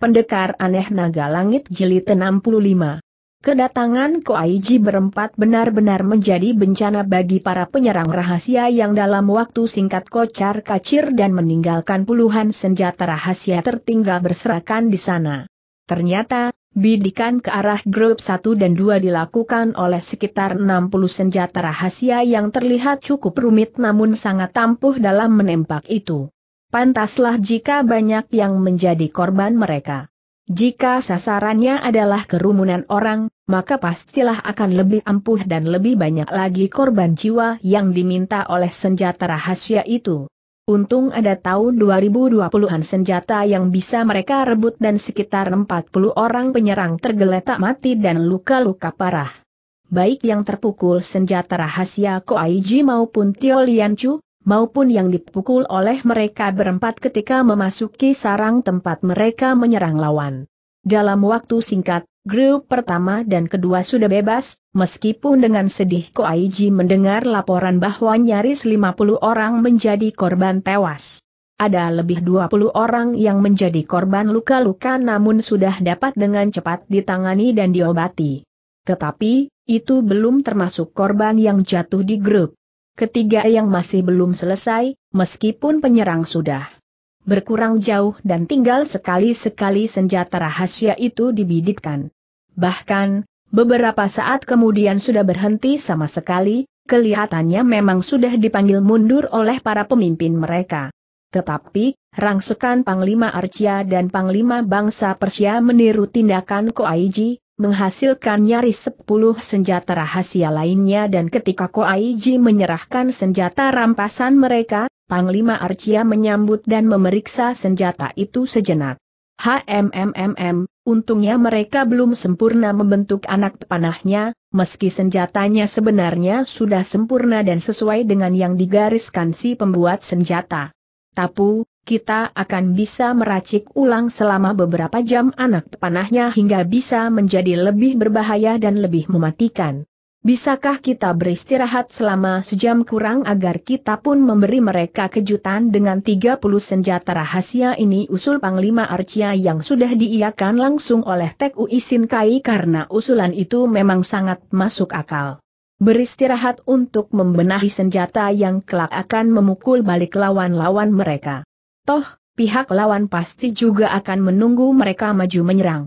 Pendekar aneh naga langit Jeli 65. Kedatangan Koaiji berempat benar-benar menjadi bencana bagi para penyerang rahasia yang dalam waktu singkat kocar kacir dan meninggalkan puluhan senjata rahasia tertinggal berserakan di sana. Ternyata, bidikan ke arah grup 1 dan 2 dilakukan oleh sekitar 60 senjata rahasia yang terlihat cukup rumit namun sangat tampuh dalam menembak itu pantaslah jika banyak yang menjadi korban mereka. Jika sasarannya adalah kerumunan orang, maka pastilah akan lebih ampuh dan lebih banyak lagi korban jiwa yang diminta oleh senjata rahasia itu. Untung ada tahun 2020-an senjata yang bisa mereka rebut dan sekitar 40 orang penyerang tergeletak mati dan luka-luka parah. Baik yang terpukul senjata rahasia Koaiji maupun Tio Lianchu, maupun yang dipukul oleh mereka berempat ketika memasuki sarang tempat mereka menyerang lawan. Dalam waktu singkat, grup pertama dan kedua sudah bebas, meskipun dengan sedih Koaiji mendengar laporan bahwa nyaris 50 orang menjadi korban tewas. Ada lebih 20 orang yang menjadi korban luka-luka namun sudah dapat dengan cepat ditangani dan diobati. Tetapi, itu belum termasuk korban yang jatuh di grup. Ketiga yang masih belum selesai, meskipun penyerang sudah berkurang jauh dan tinggal sekali-sekali senjata rahasia itu dibidikkan. Bahkan, beberapa saat kemudian sudah berhenti sama sekali, kelihatannya memang sudah dipanggil mundur oleh para pemimpin mereka. Tetapi, rangsekan Panglima Arcia dan Panglima Bangsa Persia meniru tindakan Koaiji, menghasilkan nyaris sepuluh senjata rahasia lainnya dan ketika Koaiji menyerahkan senjata rampasan mereka, Panglima Arcia menyambut dan memeriksa senjata itu sejenak. HMMMM, untungnya mereka belum sempurna membentuk anak panahnya, meski senjatanya sebenarnya sudah sempurna dan sesuai dengan yang digariskan si pembuat senjata. Tapu, kita akan bisa meracik ulang selama beberapa jam anak panahnya hingga bisa menjadi lebih berbahaya dan lebih mematikan. Bisakah kita beristirahat selama sejam kurang agar kita pun memberi mereka kejutan dengan 30 senjata rahasia ini usul Panglima Arcia yang sudah diiakan langsung oleh Tek Uisin Kai karena usulan itu memang sangat masuk akal. Beristirahat untuk membenahi senjata yang kelak akan memukul balik lawan-lawan mereka. Toh, pihak lawan pasti juga akan menunggu mereka maju menyerang.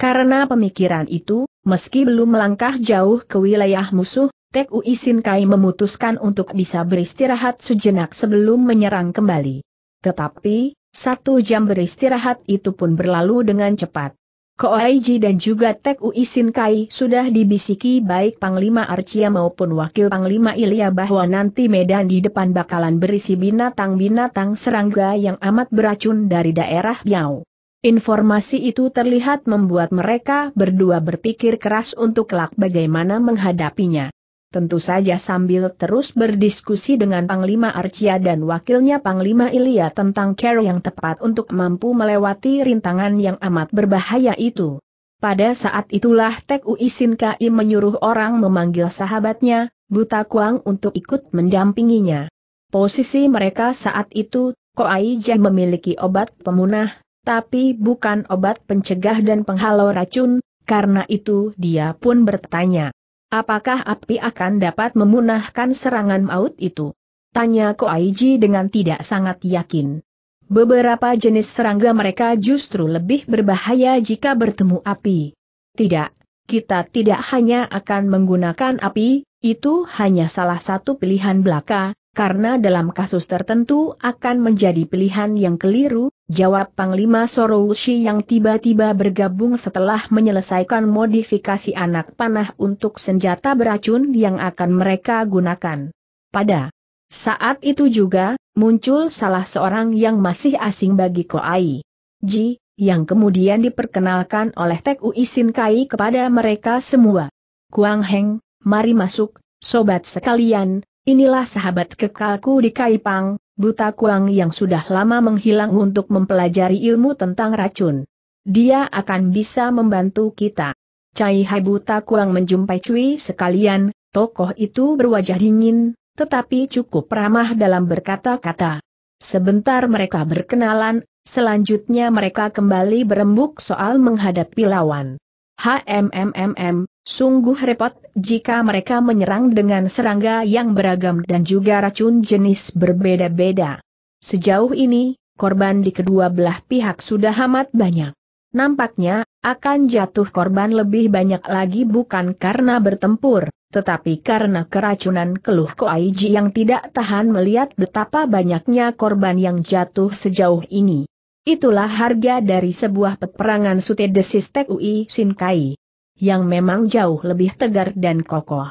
Karena pemikiran itu, meski belum melangkah jauh ke wilayah musuh, Tek Ui Kai memutuskan untuk bisa beristirahat sejenak sebelum menyerang kembali. Tetapi, satu jam beristirahat itu pun berlalu dengan cepat. Koaiji dan juga Tek Uisin Kai sudah dibisiki baik Panglima Arcia maupun Wakil Panglima Ilya bahwa nanti medan di depan bakalan berisi binatang-binatang serangga yang amat beracun dari daerah Biao. Informasi itu terlihat membuat mereka berdua berpikir keras untuk kelak bagaimana menghadapinya tentu saja sambil terus berdiskusi dengan Panglima Arcia dan wakilnya Panglima Ilya tentang cara yang tepat untuk mampu melewati rintangan yang amat berbahaya itu. Pada saat itulah Tek Uisin Kai menyuruh orang memanggil sahabatnya, Buta Kuang untuk ikut mendampinginya. Posisi mereka saat itu, Ko Koaija memiliki obat pemunah, tapi bukan obat pencegah dan penghalau racun, karena itu dia pun bertanya. Apakah api akan dapat memunahkan serangan maut itu? Tanya Ko Aiji dengan tidak sangat yakin. Beberapa jenis serangga mereka justru lebih berbahaya jika bertemu api. Tidak, kita tidak hanya akan menggunakan api, itu hanya salah satu pilihan belaka, karena dalam kasus tertentu akan menjadi pilihan yang keliru, jawab Panglima Sorowushi yang tiba-tiba bergabung setelah menyelesaikan modifikasi anak panah untuk senjata beracun yang akan mereka gunakan. Pada saat itu juga, muncul salah seorang yang masih asing bagi Koai. Ji, yang kemudian diperkenalkan oleh Tek Ui Kai kepada mereka semua. Kuang Heng, mari masuk, sobat sekalian, Inilah sahabat kekalku di Kaipang, buta kuang yang sudah lama menghilang untuk mempelajari ilmu tentang racun. Dia akan bisa membantu kita. Cai Hai buta kuang menjumpai Cui sekalian, tokoh itu berwajah dingin, tetapi cukup ramah dalam berkata-kata. Sebentar mereka berkenalan, selanjutnya mereka kembali berembuk soal menghadapi lawan. HMMMM, Sungguh repot jika mereka menyerang dengan serangga yang beragam dan juga racun jenis berbeda-beda. Sejauh ini, korban di kedua belah pihak sudah amat banyak. Nampaknya, akan jatuh korban lebih banyak lagi bukan karena bertempur, tetapi karena keracunan keluh Koaiji yang tidak tahan melihat betapa banyaknya korban yang jatuh sejauh ini. Itulah harga dari sebuah peperangan Sute Desistek UI Sinkai yang memang jauh lebih tegar dan kokoh.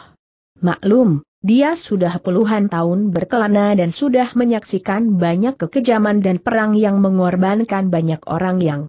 Maklum, dia sudah puluhan tahun berkelana dan sudah menyaksikan banyak kekejaman dan perang yang mengorbankan banyak orang yang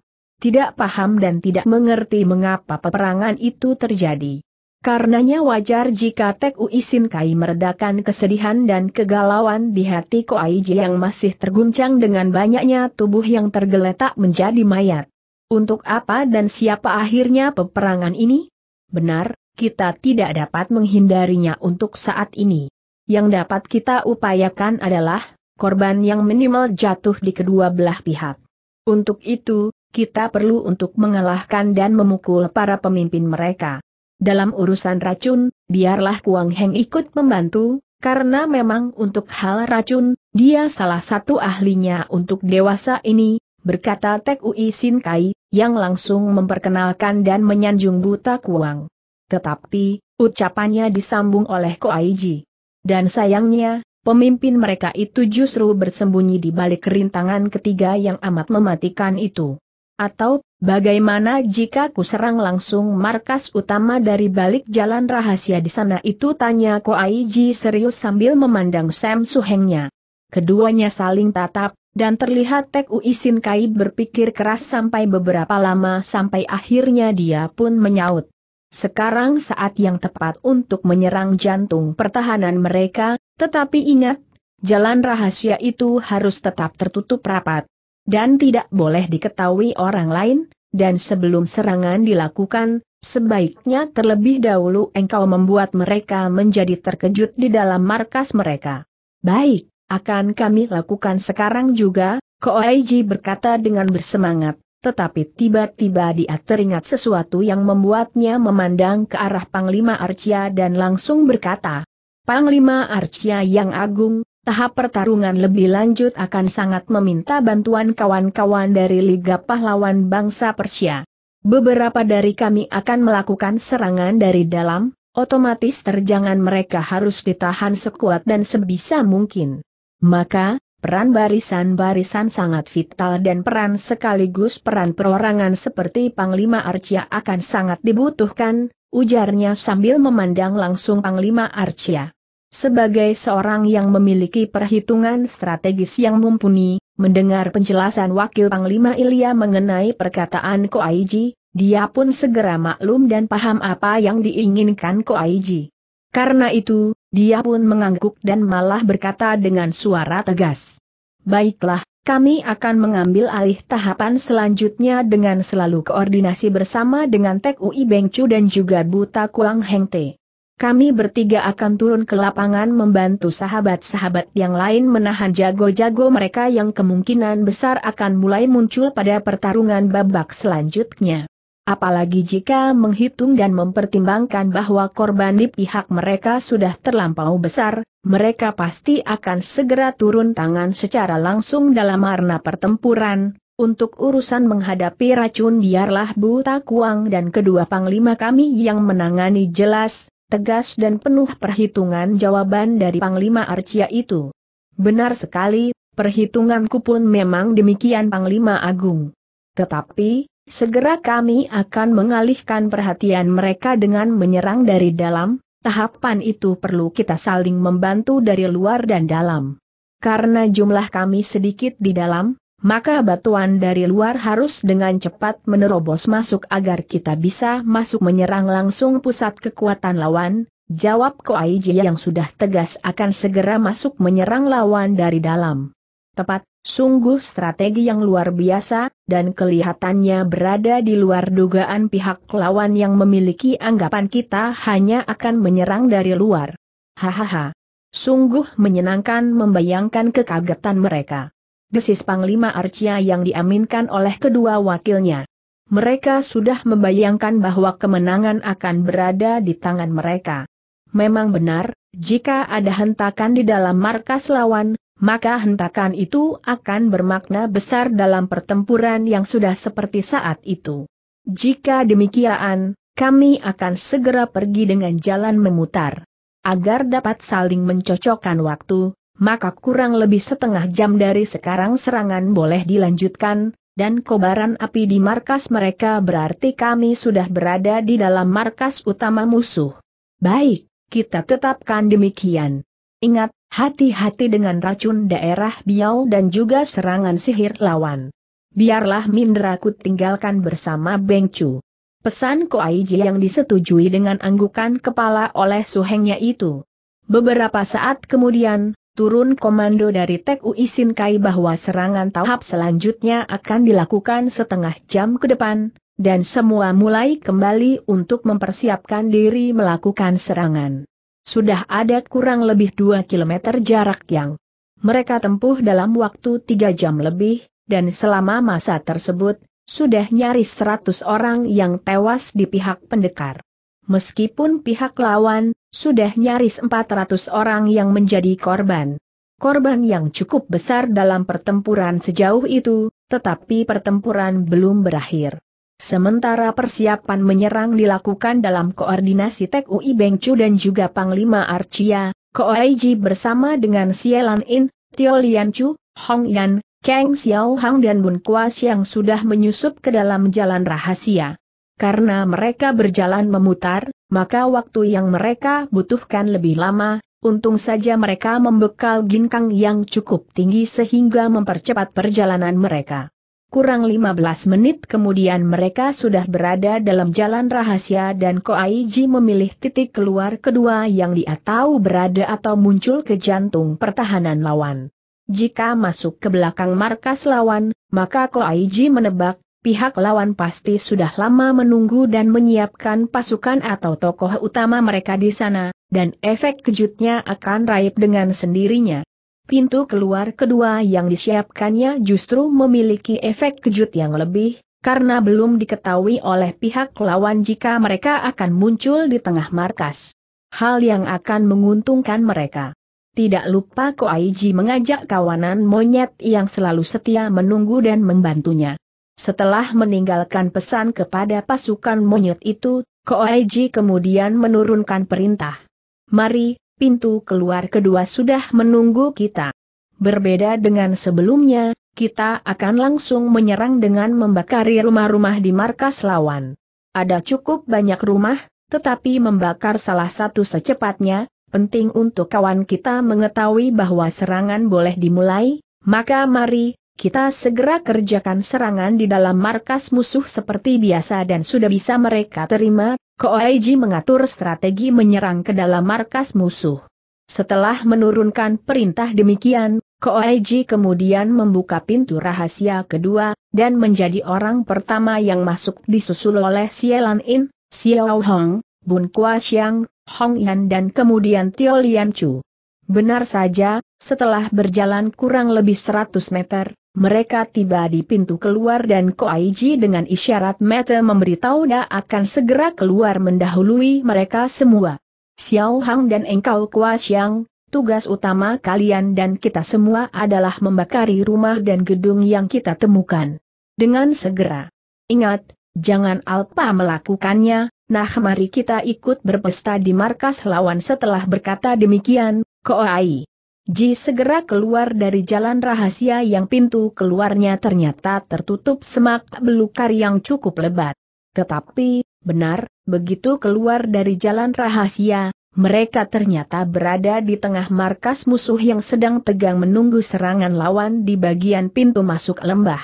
tidak paham dan tidak mengerti mengapa peperangan itu terjadi. Karenanya wajar jika Tek Uisin Kai meredakan kesedihan dan kegalauan di hati Koaiji yang masih terguncang dengan banyaknya tubuh yang tergeletak menjadi mayat. Untuk apa dan siapa akhirnya peperangan ini? Benar, kita tidak dapat menghindarinya untuk saat ini. Yang dapat kita upayakan adalah korban yang minimal jatuh di kedua belah pihak. Untuk itu, kita perlu untuk mengalahkan dan memukul para pemimpin mereka. Dalam urusan racun, biarlah Kuang Heng ikut membantu, karena memang untuk hal racun, dia salah satu ahlinya untuk dewasa ini, berkata Tek Ui Sin Kai, yang langsung memperkenalkan dan menyanjung buta kuang. Tetapi, ucapannya disambung oleh Koaiji. Dan sayangnya, pemimpin mereka itu justru bersembunyi di balik rintangan ketiga yang amat mematikan itu. Atau, bagaimana jika ku serang langsung markas utama dari balik jalan rahasia di sana itu tanya Koaiji serius sambil memandang Sam Suhengnya. Keduanya saling tatap, dan terlihat Tek Uisin Kaid berpikir keras sampai beberapa lama sampai akhirnya dia pun menyaut. Sekarang saat yang tepat untuk menyerang jantung pertahanan mereka, tetapi ingat, jalan rahasia itu harus tetap tertutup rapat. Dan tidak boleh diketahui orang lain, dan sebelum serangan dilakukan, sebaiknya terlebih dahulu engkau membuat mereka menjadi terkejut di dalam markas mereka. Baik, akan kami lakukan sekarang juga, Koaiji berkata dengan bersemangat, tetapi tiba-tiba dia teringat sesuatu yang membuatnya memandang ke arah Panglima Arcia dan langsung berkata, Panglima Arcia yang agung, tahap pertarungan lebih lanjut akan sangat meminta bantuan kawan-kawan dari Liga Pahlawan Bangsa Persia. Beberapa dari kami akan melakukan serangan dari dalam, otomatis terjangan mereka harus ditahan sekuat dan sebisa mungkin. Maka, peran barisan-barisan sangat vital dan peran sekaligus peran perorangan seperti Panglima Arcia akan sangat dibutuhkan, ujarnya sambil memandang langsung Panglima Arcia. Sebagai seorang yang memiliki perhitungan strategis yang mumpuni, mendengar penjelasan Wakil Panglima Ilya mengenai perkataan Koaiji, dia pun segera maklum dan paham apa yang diinginkan Koaiji. Karena itu, dia pun mengangguk dan malah berkata dengan suara tegas. Baiklah, kami akan mengambil alih tahapan selanjutnya dengan selalu koordinasi bersama dengan Tek Ui Chu dan juga Buta Kuang Heng Te. Kami bertiga akan turun ke lapangan membantu sahabat-sahabat yang lain menahan jago-jago mereka yang kemungkinan besar akan mulai muncul pada pertarungan babak selanjutnya. Apalagi jika menghitung dan mempertimbangkan bahwa korban di pihak mereka sudah terlampau besar, mereka pasti akan segera turun tangan secara langsung dalam arena pertempuran. Untuk urusan menghadapi racun biarlah buta kuang dan kedua panglima kami yang menangani jelas, tegas dan penuh perhitungan jawaban dari panglima Arcia itu. Benar sekali, perhitunganku pun memang demikian panglima agung. Tetapi, Segera kami akan mengalihkan perhatian mereka dengan menyerang dari dalam, tahapan itu perlu kita saling membantu dari luar dan dalam. Karena jumlah kami sedikit di dalam, maka batuan dari luar harus dengan cepat menerobos masuk agar kita bisa masuk menyerang langsung pusat kekuatan lawan, jawab Koaiji yang sudah tegas akan segera masuk menyerang lawan dari dalam. Tepat Sungguh strategi yang luar biasa, dan kelihatannya berada di luar dugaan pihak lawan yang memiliki anggapan kita hanya akan menyerang dari luar. Hahaha. Sungguh menyenangkan membayangkan kekagetan mereka. Desis Panglima Arcia yang diaminkan oleh kedua wakilnya. Mereka sudah membayangkan bahwa kemenangan akan berada di tangan mereka. Memang benar, jika ada hentakan di dalam markas lawan, maka hentakan itu akan bermakna besar dalam pertempuran yang sudah seperti saat itu. Jika demikian, kami akan segera pergi dengan jalan memutar. Agar dapat saling mencocokkan waktu, maka kurang lebih setengah jam dari sekarang serangan boleh dilanjutkan, dan kobaran api di markas mereka berarti kami sudah berada di dalam markas utama musuh. Baik, kita tetapkan demikian. Ingat, hati-hati dengan racun daerah biau dan juga serangan sihir lawan. Biarlah Mindraku tinggalkan bersama Bengcu. Pesan Pesan Koaiji yang disetujui dengan anggukan kepala oleh suhengnya itu. Beberapa saat kemudian, turun komando dari Tek Ui Kai bahwa serangan tahap selanjutnya akan dilakukan setengah jam ke depan, dan semua mulai kembali untuk mempersiapkan diri melakukan serangan. Sudah ada kurang lebih 2 km jarak yang mereka tempuh dalam waktu 3 jam lebih, dan selama masa tersebut, sudah nyaris 100 orang yang tewas di pihak pendekar. Meskipun pihak lawan, sudah nyaris 400 orang yang menjadi korban. Korban yang cukup besar dalam pertempuran sejauh itu, tetapi pertempuran belum berakhir. Sementara persiapan menyerang dilakukan dalam koordinasi Tek Ui Bengcu dan juga Panglima Archia, Koaiji bersama dengan Sielan In, Tio Lian Chu, Hong Yan, Kang Xiao Hang dan Bun Kuas yang sudah menyusup ke dalam jalan rahasia. Karena mereka berjalan memutar, maka waktu yang mereka butuhkan lebih lama, untung saja mereka membekal ginkang yang cukup tinggi sehingga mempercepat perjalanan mereka. Kurang 15 menit kemudian mereka sudah berada dalam jalan rahasia dan Koaiji memilih titik keluar kedua yang dia tahu berada atau muncul ke jantung pertahanan lawan. Jika masuk ke belakang markas lawan, maka Koaiji menebak, pihak lawan pasti sudah lama menunggu dan menyiapkan pasukan atau tokoh utama mereka di sana, dan efek kejutnya akan raib dengan sendirinya pintu keluar kedua yang disiapkannya justru memiliki efek kejut yang lebih, karena belum diketahui oleh pihak lawan jika mereka akan muncul di tengah markas. Hal yang akan menguntungkan mereka. Tidak lupa Koaiji mengajak kawanan monyet yang selalu setia menunggu dan membantunya. Setelah meninggalkan pesan kepada pasukan monyet itu, Koaiji kemudian menurunkan perintah. Mari, pintu keluar kedua sudah menunggu kita. Berbeda dengan sebelumnya, kita akan langsung menyerang dengan membakari rumah-rumah di markas lawan. Ada cukup banyak rumah, tetapi membakar salah satu secepatnya, penting untuk kawan kita mengetahui bahwa serangan boleh dimulai, maka mari, kita segera kerjakan serangan di dalam markas musuh seperti biasa dan sudah bisa mereka terima Koaiji mengatur strategi menyerang ke dalam markas musuh. Setelah menurunkan perintah demikian, Koaiji kemudian membuka pintu rahasia kedua, dan menjadi orang pertama yang masuk disusul oleh Sielan In, Xiao Hong, Bun Kua Xiang, Hong Yan dan kemudian Tio Lian Chu. Benar saja, setelah berjalan kurang lebih 100 meter, mereka tiba di pintu keluar dan Koaiji dengan isyarat mata memberitahu dia akan segera keluar mendahului mereka semua. Xiao Hang dan engkau Kua Xiang, tugas utama kalian dan kita semua adalah membakari rumah dan gedung yang kita temukan. Dengan segera. Ingat, jangan Alpa melakukannya, nah mari kita ikut berpesta di markas lawan setelah berkata demikian, Koai. Ji segera keluar dari jalan rahasia yang pintu keluarnya ternyata tertutup semak belukar yang cukup lebat. Tetapi, benar, begitu keluar dari jalan rahasia, mereka ternyata berada di tengah markas musuh yang sedang tegang menunggu serangan lawan di bagian pintu masuk lembah.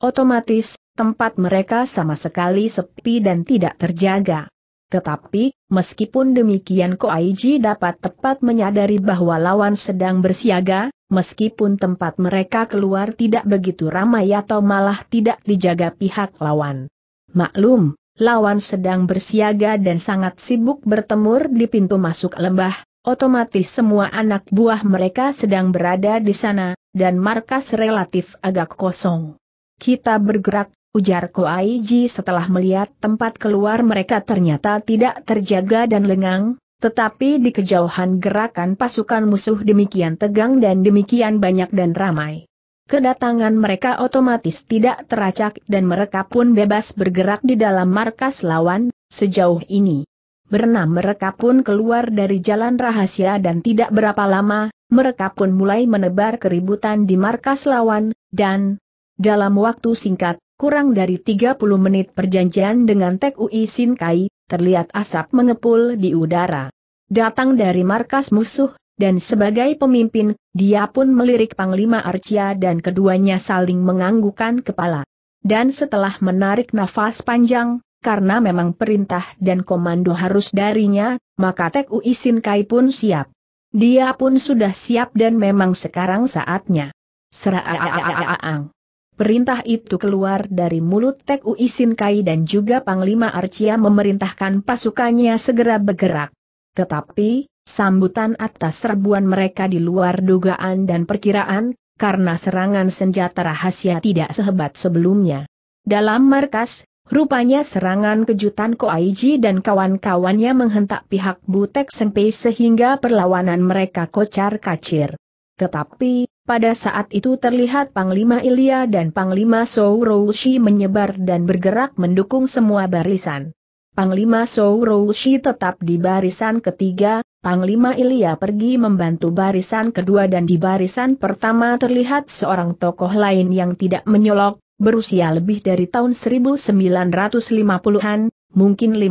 Otomatis, tempat mereka sama sekali sepi dan tidak terjaga. Tetapi, meskipun demikian Ko Aiji dapat tepat menyadari bahwa lawan sedang bersiaga, meskipun tempat mereka keluar tidak begitu ramai atau malah tidak dijaga pihak lawan. Maklum, lawan sedang bersiaga dan sangat sibuk bertemur di pintu masuk lembah, otomatis semua anak buah mereka sedang berada di sana, dan markas relatif agak kosong. Kita bergerak, ujar Koaiji setelah melihat tempat keluar mereka ternyata tidak terjaga dan lengang, tetapi di kejauhan gerakan pasukan musuh demikian tegang dan demikian banyak dan ramai. Kedatangan mereka otomatis tidak teracak dan mereka pun bebas bergerak di dalam markas lawan, sejauh ini. Bernam mereka pun keluar dari jalan rahasia dan tidak berapa lama, mereka pun mulai menebar keributan di markas lawan, dan dalam waktu singkat, Kurang dari 30 menit perjanjian dengan Tek Ui Sin Kai, terlihat asap mengepul di udara. Datang dari markas musuh, dan sebagai pemimpin, dia pun melirik Panglima Arcia dan keduanya saling menganggukan kepala. Dan setelah menarik nafas panjang, karena memang perintah dan komando harus darinya, maka Tek Ui Sin Kai pun siap. Dia pun sudah siap dan memang sekarang saatnya. Seraaang. Perintah itu keluar dari mulut Tek Uisin Kai dan juga Panglima Arcia memerintahkan pasukannya segera bergerak. Tetapi, sambutan atas serbuan mereka di luar dugaan dan perkiraan, karena serangan senjata rahasia tidak sehebat sebelumnya. Dalam markas, rupanya serangan kejutan Koaiji dan kawan-kawannya menghentak pihak Butek Sengpei sehingga perlawanan mereka kocar kacir. Tetapi, pada saat itu terlihat Panglima Ilya dan Panglima Souroushi menyebar dan bergerak mendukung semua barisan. Panglima Souroushi tetap di barisan ketiga, Panglima Ilya pergi membantu barisan kedua dan di barisan pertama terlihat seorang tokoh lain yang tidak menyolok, berusia lebih dari tahun 1950-an, mungkin 55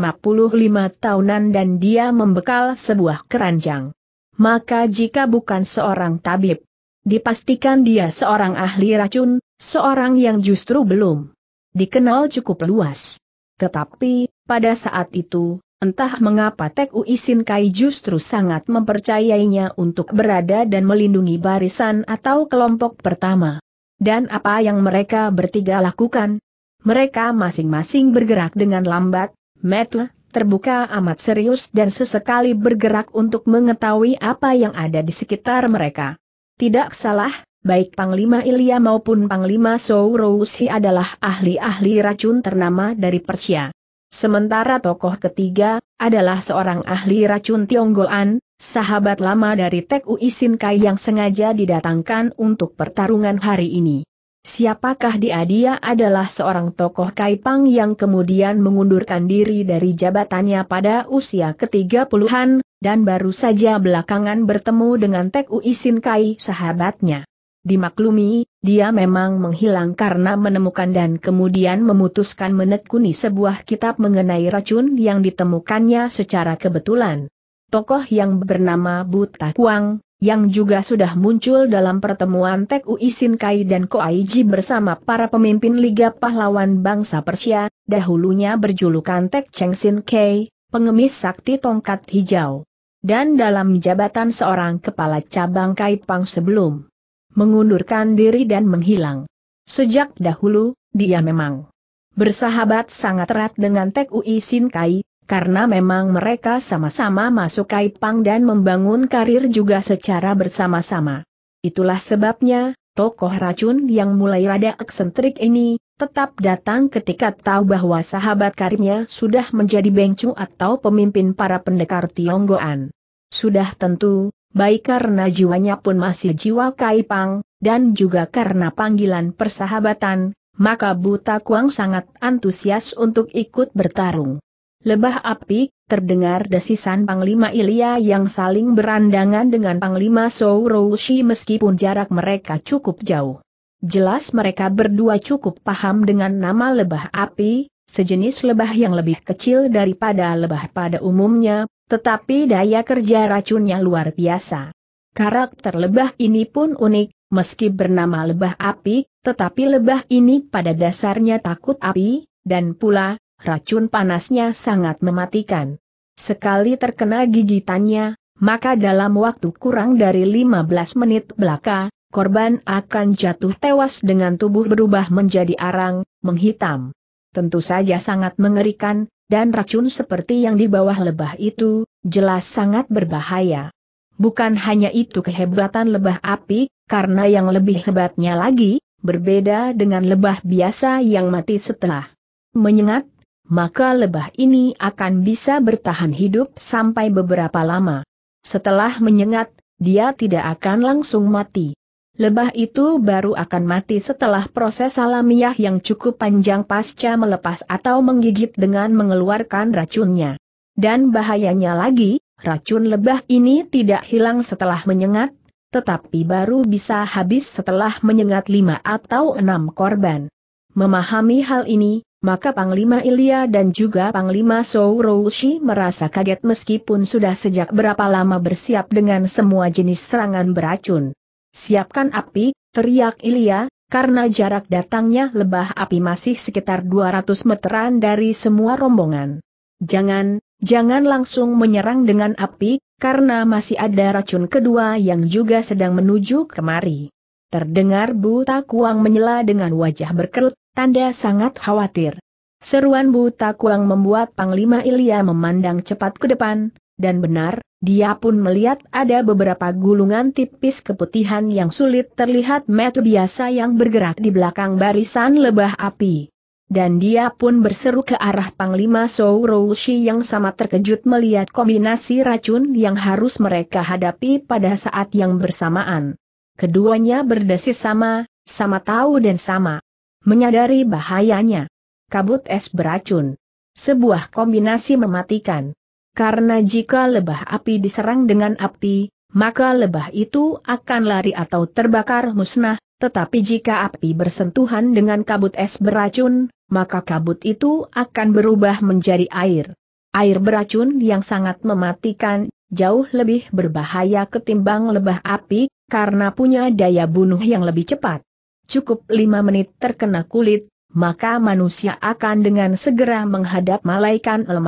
tahunan dan dia membekal sebuah keranjang maka jika bukan seorang tabib, dipastikan dia seorang ahli racun, seorang yang justru belum dikenal cukup luas. Tetapi, pada saat itu, entah mengapa Tek Uisin Kai justru sangat mempercayainya untuk berada dan melindungi barisan atau kelompok pertama. Dan apa yang mereka bertiga lakukan? Mereka masing-masing bergerak dengan lambat, metle, terbuka amat serius dan sesekali bergerak untuk mengetahui apa yang ada di sekitar mereka. Tidak salah, baik Panglima Ilya maupun Panglima Sourousi adalah ahli-ahli racun ternama dari Persia. Sementara tokoh ketiga, adalah seorang ahli racun Tionggoan, sahabat lama dari Tek Uisin Kai yang sengaja didatangkan untuk pertarungan hari ini. Siapakah dia? Dia adalah seorang tokoh Kaipang yang kemudian mengundurkan diri dari jabatannya pada usia ketiga-puluhan, dan baru saja belakangan bertemu dengan Tek Ui Kai sahabatnya. Dimaklumi, dia memang menghilang karena menemukan dan kemudian memutuskan menekuni sebuah kitab mengenai racun yang ditemukannya secara kebetulan. Tokoh yang bernama Buta Kuang, yang juga sudah muncul dalam pertemuan Tek Ui Sin Kai dan Koaiji bersama para pemimpin Liga Pahlawan Bangsa Persia, dahulunya berjulukan Tek Cheng Sin Kai, pengemis sakti tongkat hijau. Dan dalam jabatan seorang kepala cabang Kai Pang sebelum mengundurkan diri dan menghilang. Sejak dahulu, dia memang bersahabat sangat erat dengan Tek Ui Sin Kai, karena memang mereka sama-sama masuk Kaipang dan membangun karir juga secara bersama-sama. Itulah sebabnya, tokoh racun yang mulai rada eksentrik ini, tetap datang ketika tahu bahwa sahabat karirnya sudah menjadi bengcu atau pemimpin para pendekar Tionggoan. Sudah tentu, baik karena jiwanya pun masih jiwa Kaipang, dan juga karena panggilan persahabatan, maka Buta Kuang sangat antusias untuk ikut bertarung. Lebah api, terdengar desisan Panglima Ilya yang saling berandangan dengan Panglima Souroushi meskipun jarak mereka cukup jauh. Jelas mereka berdua cukup paham dengan nama lebah api, sejenis lebah yang lebih kecil daripada lebah pada umumnya, tetapi daya kerja racunnya luar biasa. Karakter lebah ini pun unik, meski bernama lebah api, tetapi lebah ini pada dasarnya takut api, dan pula, racun panasnya sangat mematikan. Sekali terkena gigitannya, maka dalam waktu kurang dari 15 menit belaka, korban akan jatuh tewas dengan tubuh berubah menjadi arang, menghitam. Tentu saja sangat mengerikan, dan racun seperti yang di bawah lebah itu, jelas sangat berbahaya. Bukan hanya itu kehebatan lebah api, karena yang lebih hebatnya lagi, berbeda dengan lebah biasa yang mati setelah menyengat, maka lebah ini akan bisa bertahan hidup sampai beberapa lama. Setelah menyengat, dia tidak akan langsung mati. Lebah itu baru akan mati setelah proses alamiah yang cukup panjang pasca melepas atau menggigit dengan mengeluarkan racunnya. Dan bahayanya lagi, racun lebah ini tidak hilang setelah menyengat, tetapi baru bisa habis setelah menyengat lima atau enam korban. Memahami hal ini, maka Panglima Ilya dan juga Panglima Souroushi merasa kaget meskipun sudah sejak berapa lama bersiap dengan semua jenis serangan beracun. Siapkan api, teriak Ilya, karena jarak datangnya lebah api masih sekitar 200 meteran dari semua rombongan. Jangan, jangan langsung menyerang dengan api, karena masih ada racun kedua yang juga sedang menuju kemari. Terdengar buta kuang menyela dengan wajah berkerut, Tanda sangat khawatir. Seruan buta kuang membuat Panglima Ilya memandang cepat ke depan, dan benar, dia pun melihat ada beberapa gulungan tipis keputihan yang sulit terlihat metu biasa yang bergerak di belakang barisan lebah api. Dan dia pun berseru ke arah Panglima Souroushi yang sama terkejut melihat kombinasi racun yang harus mereka hadapi pada saat yang bersamaan. Keduanya berdesis sama, sama tahu dan sama menyadari bahayanya. Kabut es beracun. Sebuah kombinasi mematikan. Karena jika lebah api diserang dengan api, maka lebah itu akan lari atau terbakar musnah, tetapi jika api bersentuhan dengan kabut es beracun, maka kabut itu akan berubah menjadi air. Air beracun yang sangat mematikan, jauh lebih berbahaya ketimbang lebah api, karena punya daya bunuh yang lebih cepat cukup lima menit terkena kulit, maka manusia akan dengan segera menghadap malaikat al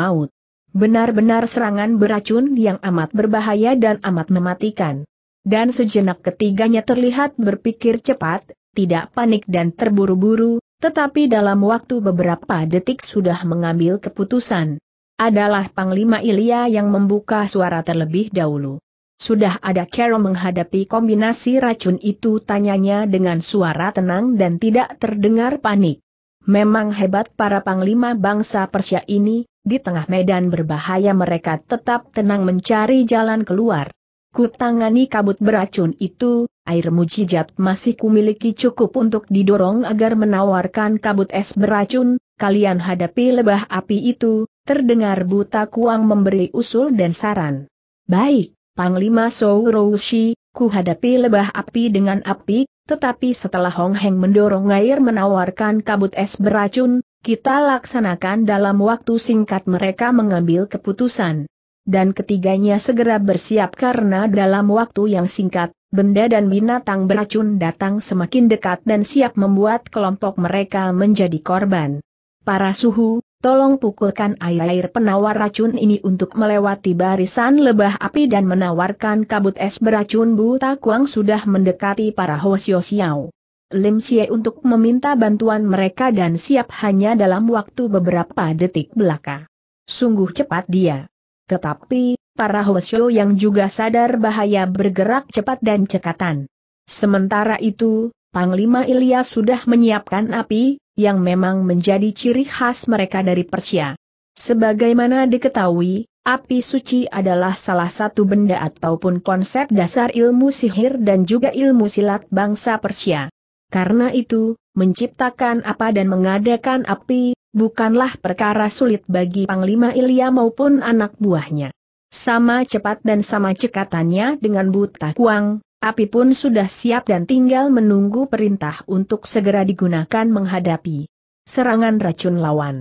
Benar-benar serangan beracun yang amat berbahaya dan amat mematikan. Dan sejenak ketiganya terlihat berpikir cepat, tidak panik dan terburu-buru, tetapi dalam waktu beberapa detik sudah mengambil keputusan. Adalah Panglima Ilya yang membuka suara terlebih dahulu. Sudah ada Carol menghadapi kombinasi racun itu tanyanya dengan suara tenang dan tidak terdengar panik. Memang hebat para panglima bangsa Persia ini, di tengah medan berbahaya mereka tetap tenang mencari jalan keluar. Kutangani kabut beracun itu, air mujijat masih kumiliki cukup untuk didorong agar menawarkan kabut es beracun, kalian hadapi lebah api itu, terdengar buta kuang memberi usul dan saran. Baik, Panglima Sou Roushi, ku hadapi lebah api dengan api, tetapi setelah Hong Heng mendorong air menawarkan kabut es beracun, kita laksanakan dalam waktu singkat mereka mengambil keputusan. Dan ketiganya segera bersiap karena dalam waktu yang singkat, benda dan binatang beracun datang semakin dekat dan siap membuat kelompok mereka menjadi korban. Para suhu, tolong pukulkan air-air penawar racun ini untuk melewati barisan lebah api dan menawarkan kabut es beracun buta kuang sudah mendekati para Hosio Xiao. Lim Xie untuk meminta bantuan mereka dan siap hanya dalam waktu beberapa detik belaka. Sungguh cepat dia. Tetapi, para Hosio yang juga sadar bahaya bergerak cepat dan cekatan. Sementara itu, Panglima Ilya sudah menyiapkan api, yang memang menjadi ciri khas mereka dari Persia. Sebagaimana diketahui, api suci adalah salah satu benda ataupun konsep dasar ilmu sihir dan juga ilmu silat bangsa Persia. Karena itu, menciptakan apa dan mengadakan api, bukanlah perkara sulit bagi Panglima Ilya maupun anak buahnya. Sama cepat dan sama cekatannya dengan buta kuang, Api pun sudah siap dan tinggal menunggu perintah untuk segera digunakan menghadapi serangan racun lawan.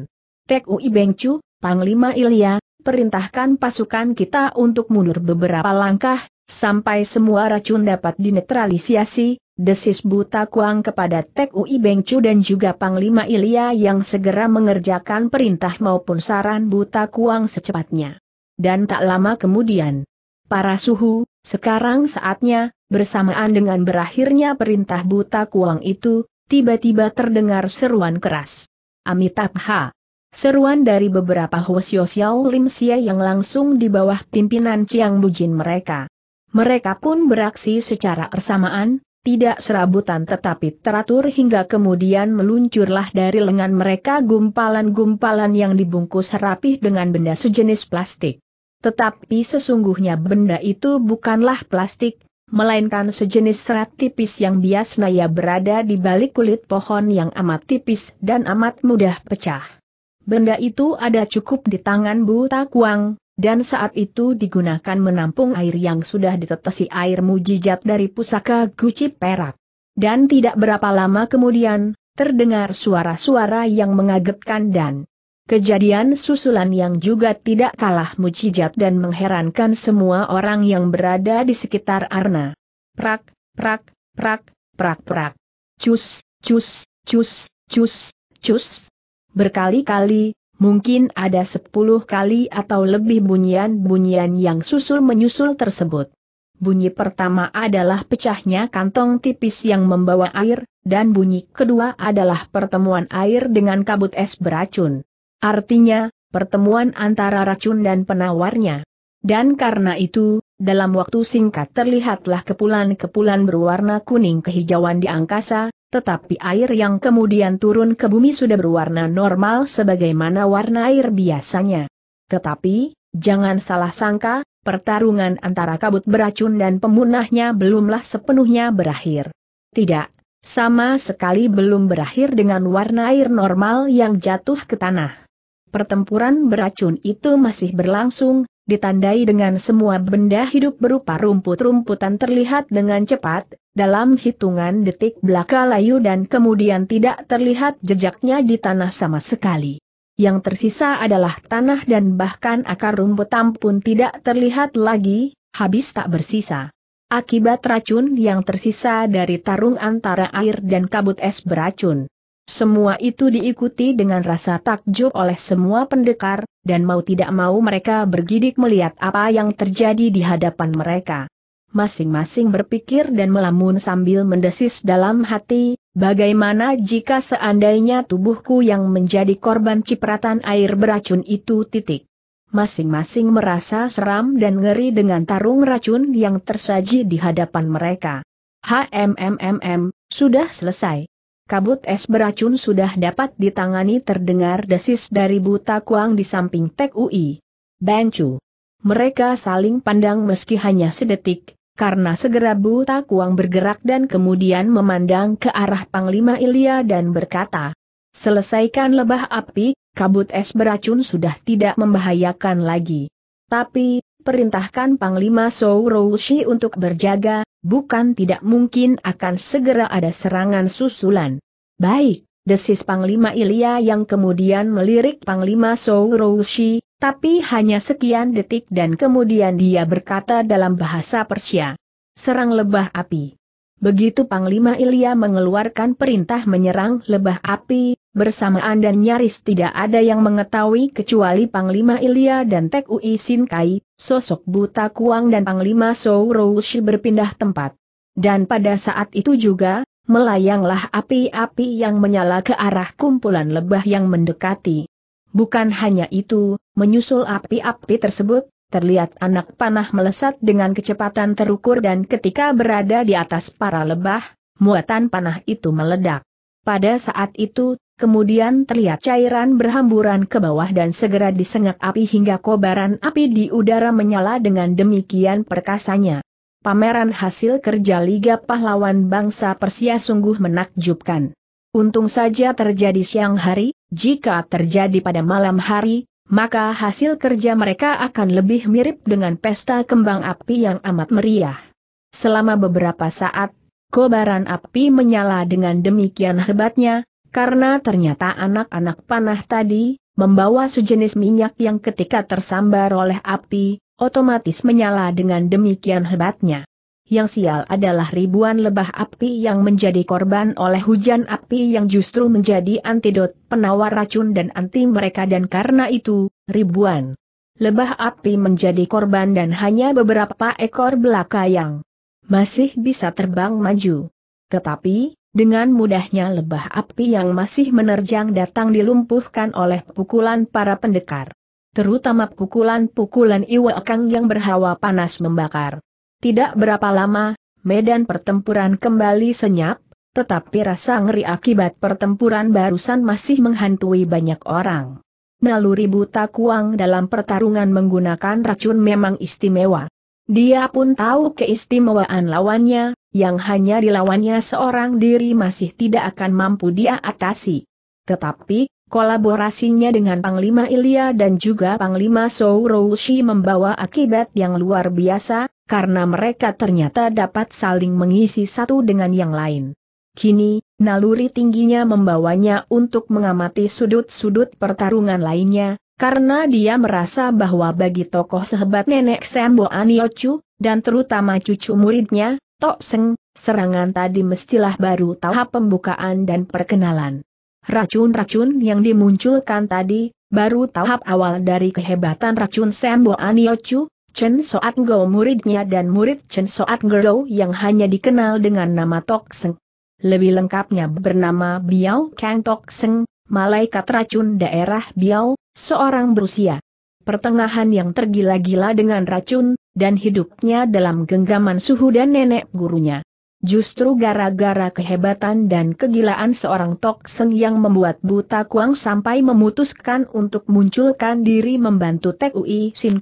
Tek Ui Bengcu, Panglima Ilya, perintahkan pasukan kita untuk mundur beberapa langkah, sampai semua racun dapat dinetralisasi, desis buta kuang kepada Tek Ui Bengcu dan juga Panglima Ilya yang segera mengerjakan perintah maupun saran buta kuang secepatnya. Dan tak lama kemudian, para suhu, sekarang saatnya, Bersamaan dengan berakhirnya perintah buta kuang itu, tiba-tiba terdengar seruan keras. Amitabha. Seruan dari beberapa Hwasyo Xiao Lim Xie yang langsung di bawah pimpinan Chiang Bujin mereka. Mereka pun beraksi secara bersamaan, tidak serabutan tetapi teratur hingga kemudian meluncurlah dari lengan mereka gumpalan-gumpalan yang dibungkus rapih dengan benda sejenis plastik. Tetapi sesungguhnya benda itu bukanlah plastik, melainkan sejenis serat tipis yang biasanya berada di balik kulit pohon yang amat tipis dan amat mudah pecah. Benda itu ada cukup di tangan buta kuang, dan saat itu digunakan menampung air yang sudah ditetesi air mujijat dari pusaka guci perak. Dan tidak berapa lama kemudian, terdengar suara-suara yang mengagetkan dan Kejadian susulan yang juga tidak kalah mujizat dan mengherankan semua orang yang berada di sekitar Arna. Prak, prak, prak, prak, prak. Cus, cus, cus, cus, cus. Berkali-kali, mungkin ada sepuluh kali atau lebih bunyian-bunyian yang susul-menyusul tersebut. Bunyi pertama adalah pecahnya kantong tipis yang membawa air, dan bunyi kedua adalah pertemuan air dengan kabut es beracun. Artinya, pertemuan antara racun dan penawarnya. Dan karena itu, dalam waktu singkat terlihatlah kepulan-kepulan berwarna kuning kehijauan di angkasa, tetapi air yang kemudian turun ke bumi sudah berwarna normal sebagaimana warna air biasanya. Tetapi, jangan salah sangka, pertarungan antara kabut beracun dan pemunahnya belumlah sepenuhnya berakhir. Tidak, sama sekali belum berakhir dengan warna air normal yang jatuh ke tanah pertempuran beracun itu masih berlangsung, ditandai dengan semua benda hidup berupa rumput-rumputan terlihat dengan cepat, dalam hitungan detik belaka layu dan kemudian tidak terlihat jejaknya di tanah sama sekali. Yang tersisa adalah tanah dan bahkan akar rumput pun tidak terlihat lagi, habis tak bersisa. Akibat racun yang tersisa dari tarung antara air dan kabut es beracun. Semua itu diikuti dengan rasa takjub oleh semua pendekar, dan mau tidak mau mereka bergidik melihat apa yang terjadi di hadapan mereka. Masing-masing berpikir dan melamun sambil mendesis dalam hati, bagaimana jika seandainya tubuhku yang menjadi korban cipratan air beracun itu titik. Masing-masing merasa seram dan ngeri dengan tarung racun yang tersaji di hadapan mereka. HMMMM, sudah selesai. Kabut es beracun sudah dapat ditangani terdengar desis dari buta kuang di samping Tek Ui. Bancu. Mereka saling pandang meski hanya sedetik, karena segera buta kuang bergerak dan kemudian memandang ke arah Panglima Ilya dan berkata, Selesaikan lebah api, kabut es beracun sudah tidak membahayakan lagi. Tapi, perintahkan Panglima Sou Roushi untuk berjaga, bukan tidak mungkin akan segera ada serangan susulan. Baik, desis Panglima Ilya yang kemudian melirik Panglima Roushi, tapi hanya sekian detik dan kemudian dia berkata dalam bahasa Persia. Serang lebah api. Begitu Panglima Ilya mengeluarkan perintah menyerang lebah api, bersamaan dan nyaris tidak ada yang mengetahui kecuali Panglima Ilya dan Tek Ui Sin Kai, sosok buta kuang dan Panglima Sou Roushi berpindah tempat. Dan pada saat itu juga, melayanglah api-api yang menyala ke arah kumpulan lebah yang mendekati. Bukan hanya itu, menyusul api-api tersebut, terlihat anak panah melesat dengan kecepatan terukur dan ketika berada di atas para lebah, muatan panah itu meledak. Pada saat itu, kemudian terlihat cairan berhamburan ke bawah dan segera disengat api hingga kobaran api di udara menyala dengan demikian perkasanya. Pameran hasil kerja Liga Pahlawan Bangsa Persia sungguh menakjubkan. Untung saja terjadi siang hari, jika terjadi pada malam hari, maka hasil kerja mereka akan lebih mirip dengan pesta kembang api yang amat meriah. Selama beberapa saat, Kobaran api menyala dengan demikian hebatnya, karena ternyata anak-anak panah tadi, membawa sejenis minyak yang ketika tersambar oleh api, otomatis menyala dengan demikian hebatnya. Yang sial adalah ribuan lebah api yang menjadi korban oleh hujan api yang justru menjadi antidot penawar racun dan anti mereka dan karena itu, ribuan lebah api menjadi korban dan hanya beberapa ekor belaka yang masih bisa terbang maju. Tetapi, dengan mudahnya lebah api yang masih menerjang datang dilumpuhkan oleh pukulan para pendekar. Terutama pukulan-pukulan Iwakang yang berhawa panas membakar. Tidak berapa lama, medan pertempuran kembali senyap, tetapi rasa ngeri akibat pertempuran barusan masih menghantui banyak orang. Naluri buta kuang dalam pertarungan menggunakan racun memang istimewa. Dia pun tahu keistimewaan lawannya, yang hanya dilawannya seorang diri masih tidak akan mampu dia atasi. Tetapi, kolaborasinya dengan Panglima Ilya dan juga Panglima Sourouchi membawa akibat yang luar biasa, karena mereka ternyata dapat saling mengisi satu dengan yang lain. Kini, naluri tingginya membawanya untuk mengamati sudut-sudut pertarungan lainnya, karena dia merasa bahwa bagi tokoh sehebat nenek Sembo Aniochu, dan terutama cucu muridnya, Tok Seng, serangan tadi mestilah baru tahap pembukaan dan perkenalan. Racun-racun yang dimunculkan tadi, baru tahap awal dari kehebatan racun Sembo Aniochu, Chen Soat Go muridnya dan murid Chen Soat Go yang hanya dikenal dengan nama Tok Seng. Lebih lengkapnya bernama Biao Kang Tok Seng, malaikat racun daerah Biau, seorang berusia pertengahan yang tergila-gila dengan racun, dan hidupnya dalam genggaman suhu dan nenek gurunya. Justru gara-gara kehebatan dan kegilaan seorang Tok Seng yang membuat buta kuang sampai memutuskan untuk munculkan diri membantu Tui Ui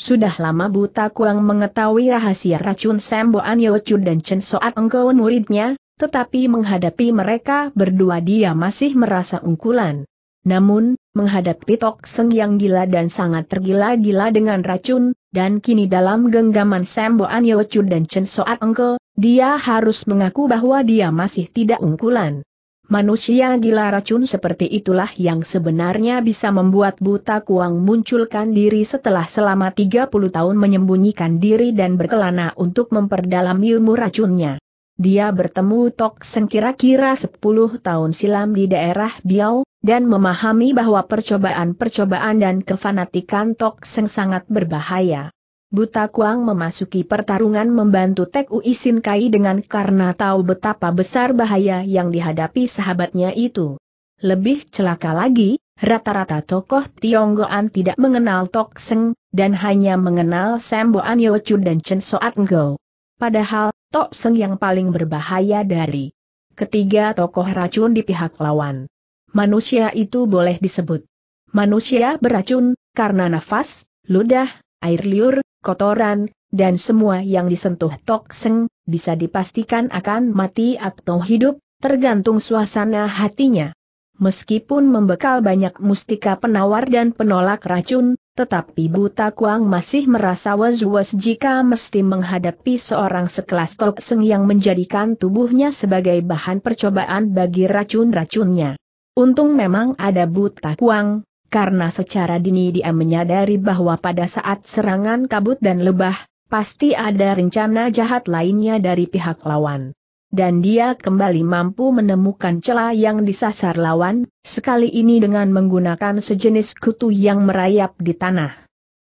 Sudah lama buta kuang mengetahui rahasia racun Semboan Yochu dan Chen Soat Engkau muridnya, tetapi menghadapi mereka berdua dia masih merasa ungkulan. Namun, menghadapi Tok Seng yang gila dan sangat tergila-gila dengan racun, dan kini dalam genggaman Semboan Yochu dan Chen Soat Engke, dia harus mengaku bahwa dia masih tidak ungkulan. Manusia gila racun seperti itulah yang sebenarnya bisa membuat buta kuang munculkan diri setelah selama 30 tahun menyembunyikan diri dan berkelana untuk memperdalam ilmu racunnya dia bertemu Tok Seng kira-kira 10 tahun silam di daerah Biau, dan memahami bahwa percobaan-percobaan dan kefanatikan Tok Seng sangat berbahaya. Buta Kuang memasuki pertarungan membantu Tek Ui Sin Kai dengan karena tahu betapa besar bahaya yang dihadapi sahabatnya itu. Lebih celaka lagi, rata-rata tokoh Tionggoan tidak mengenal Tok Seng, dan hanya mengenal Sembo An Yo Chun dan Chen Soat Ngo. Padahal, Tok Seng yang paling berbahaya dari ketiga tokoh racun di pihak lawan. Manusia itu boleh disebut manusia beracun, karena nafas, ludah, air liur, kotoran, dan semua yang disentuh Tok Seng, bisa dipastikan akan mati atau hidup, tergantung suasana hatinya. Meskipun membekal banyak mustika penawar dan penolak racun, tetapi Buta Kuang masih merasa was-was jika mesti menghadapi seorang sekelas Tok Seng yang menjadikan tubuhnya sebagai bahan percobaan bagi racun-racunnya. Untung memang ada Buta Kuang, karena secara dini dia menyadari bahwa pada saat serangan kabut dan lebah, pasti ada rencana jahat lainnya dari pihak lawan dan dia kembali mampu menemukan celah yang disasar lawan, sekali ini dengan menggunakan sejenis kutu yang merayap di tanah.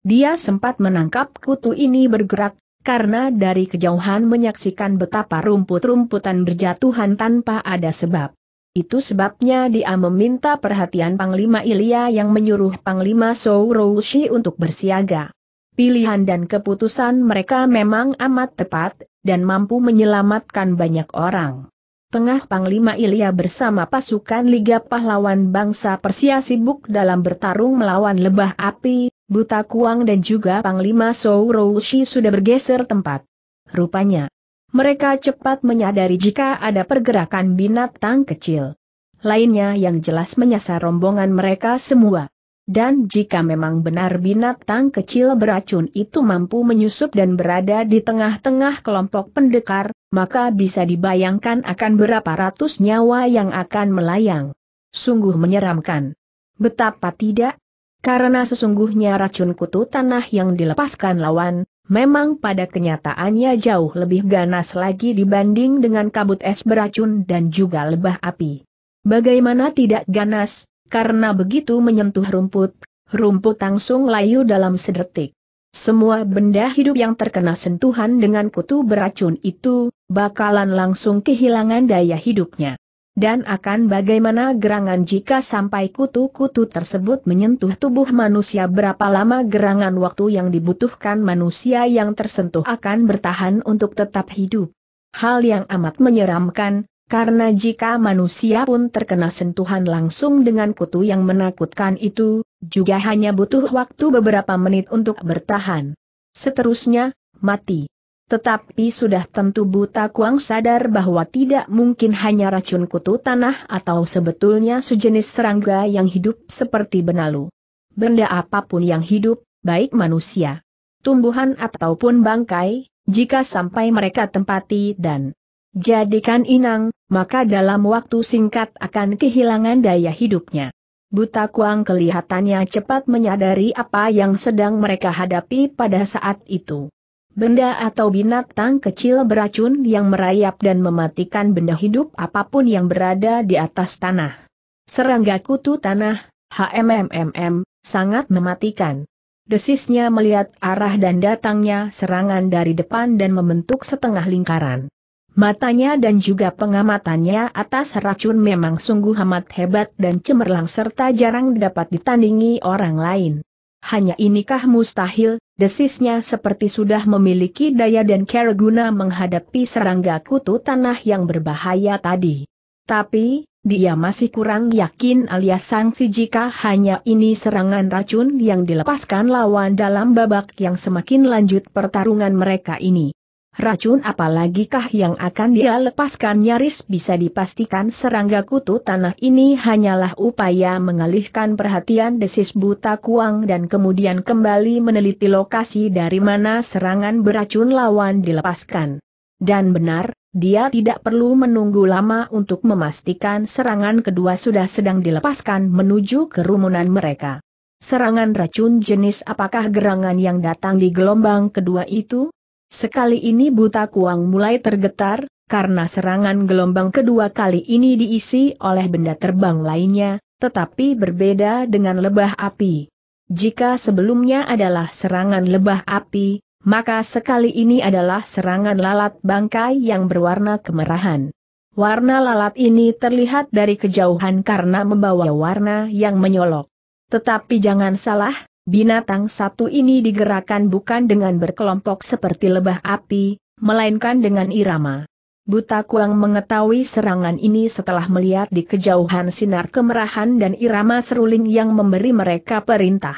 Dia sempat menangkap kutu ini bergerak, karena dari kejauhan menyaksikan betapa rumput-rumputan berjatuhan tanpa ada sebab. Itu sebabnya dia meminta perhatian Panglima Ilya yang menyuruh Panglima Sourouchi untuk bersiaga. Pilihan dan keputusan mereka memang amat tepat, dan mampu menyelamatkan banyak orang. Tengah Panglima Ilya bersama pasukan Liga Pahlawan Bangsa Persia sibuk dalam bertarung melawan lebah api, Buta Kuang dan juga Panglima Souroushi sudah bergeser tempat. Rupanya, mereka cepat menyadari jika ada pergerakan binatang kecil. Lainnya yang jelas menyasar rombongan mereka semua. Dan jika memang benar binatang kecil beracun itu mampu menyusup dan berada di tengah-tengah kelompok pendekar, maka bisa dibayangkan akan berapa ratus nyawa yang akan melayang. Sungguh menyeramkan. Betapa tidak? Karena sesungguhnya racun kutu tanah yang dilepaskan lawan, memang pada kenyataannya jauh lebih ganas lagi dibanding dengan kabut es beracun dan juga lebah api. Bagaimana tidak ganas, karena begitu menyentuh rumput, rumput langsung layu dalam sedetik. Semua benda hidup yang terkena sentuhan dengan kutu beracun itu, bakalan langsung kehilangan daya hidupnya. Dan akan bagaimana gerangan jika sampai kutu-kutu tersebut menyentuh tubuh manusia berapa lama gerangan waktu yang dibutuhkan manusia yang tersentuh akan bertahan untuk tetap hidup. Hal yang amat menyeramkan, karena jika manusia pun terkena sentuhan langsung dengan kutu yang menakutkan itu, juga hanya butuh waktu beberapa menit untuk bertahan. Seterusnya, mati. Tetapi sudah tentu buta kuang sadar bahwa tidak mungkin hanya racun kutu tanah atau sebetulnya sejenis serangga yang hidup seperti benalu. Benda apapun yang hidup, baik manusia, tumbuhan ataupun bangkai, jika sampai mereka tempati dan jadikan inang, maka dalam waktu singkat akan kehilangan daya hidupnya. Buta Kuang kelihatannya cepat menyadari apa yang sedang mereka hadapi pada saat itu. Benda atau binatang kecil beracun yang merayap dan mematikan benda hidup apapun yang berada di atas tanah. Serangga kutu tanah, HMMMM, sangat mematikan. Desisnya melihat arah dan datangnya serangan dari depan dan membentuk setengah lingkaran. Matanya dan juga pengamatannya atas racun memang sungguh amat hebat dan cemerlang serta jarang dapat ditandingi orang lain. Hanya inikah mustahil, desisnya seperti sudah memiliki daya dan care guna menghadapi serangga kutu tanah yang berbahaya tadi. Tapi, dia masih kurang yakin alias sangsi jika hanya ini serangan racun yang dilepaskan lawan dalam babak yang semakin lanjut pertarungan mereka ini racun apalagikah yang akan dia lepaskan nyaris bisa dipastikan serangga kutu tanah ini hanyalah upaya mengalihkan perhatian desis buta kuang dan kemudian kembali meneliti lokasi dari mana serangan beracun lawan dilepaskan. Dan benar, dia tidak perlu menunggu lama untuk memastikan serangan kedua sudah sedang dilepaskan menuju kerumunan mereka. Serangan racun jenis apakah gerangan yang datang di gelombang kedua itu? Sekali ini buta kuang mulai tergetar, karena serangan gelombang kedua kali ini diisi oleh benda terbang lainnya, tetapi berbeda dengan lebah api. Jika sebelumnya adalah serangan lebah api, maka sekali ini adalah serangan lalat bangkai yang berwarna kemerahan. Warna lalat ini terlihat dari kejauhan karena membawa warna yang menyolok. Tetapi jangan salah, Binatang satu ini digerakkan bukan dengan berkelompok seperti lebah api, melainkan dengan irama. Buta Kuang mengetahui serangan ini setelah melihat di kejauhan sinar kemerahan dan irama seruling yang memberi mereka perintah.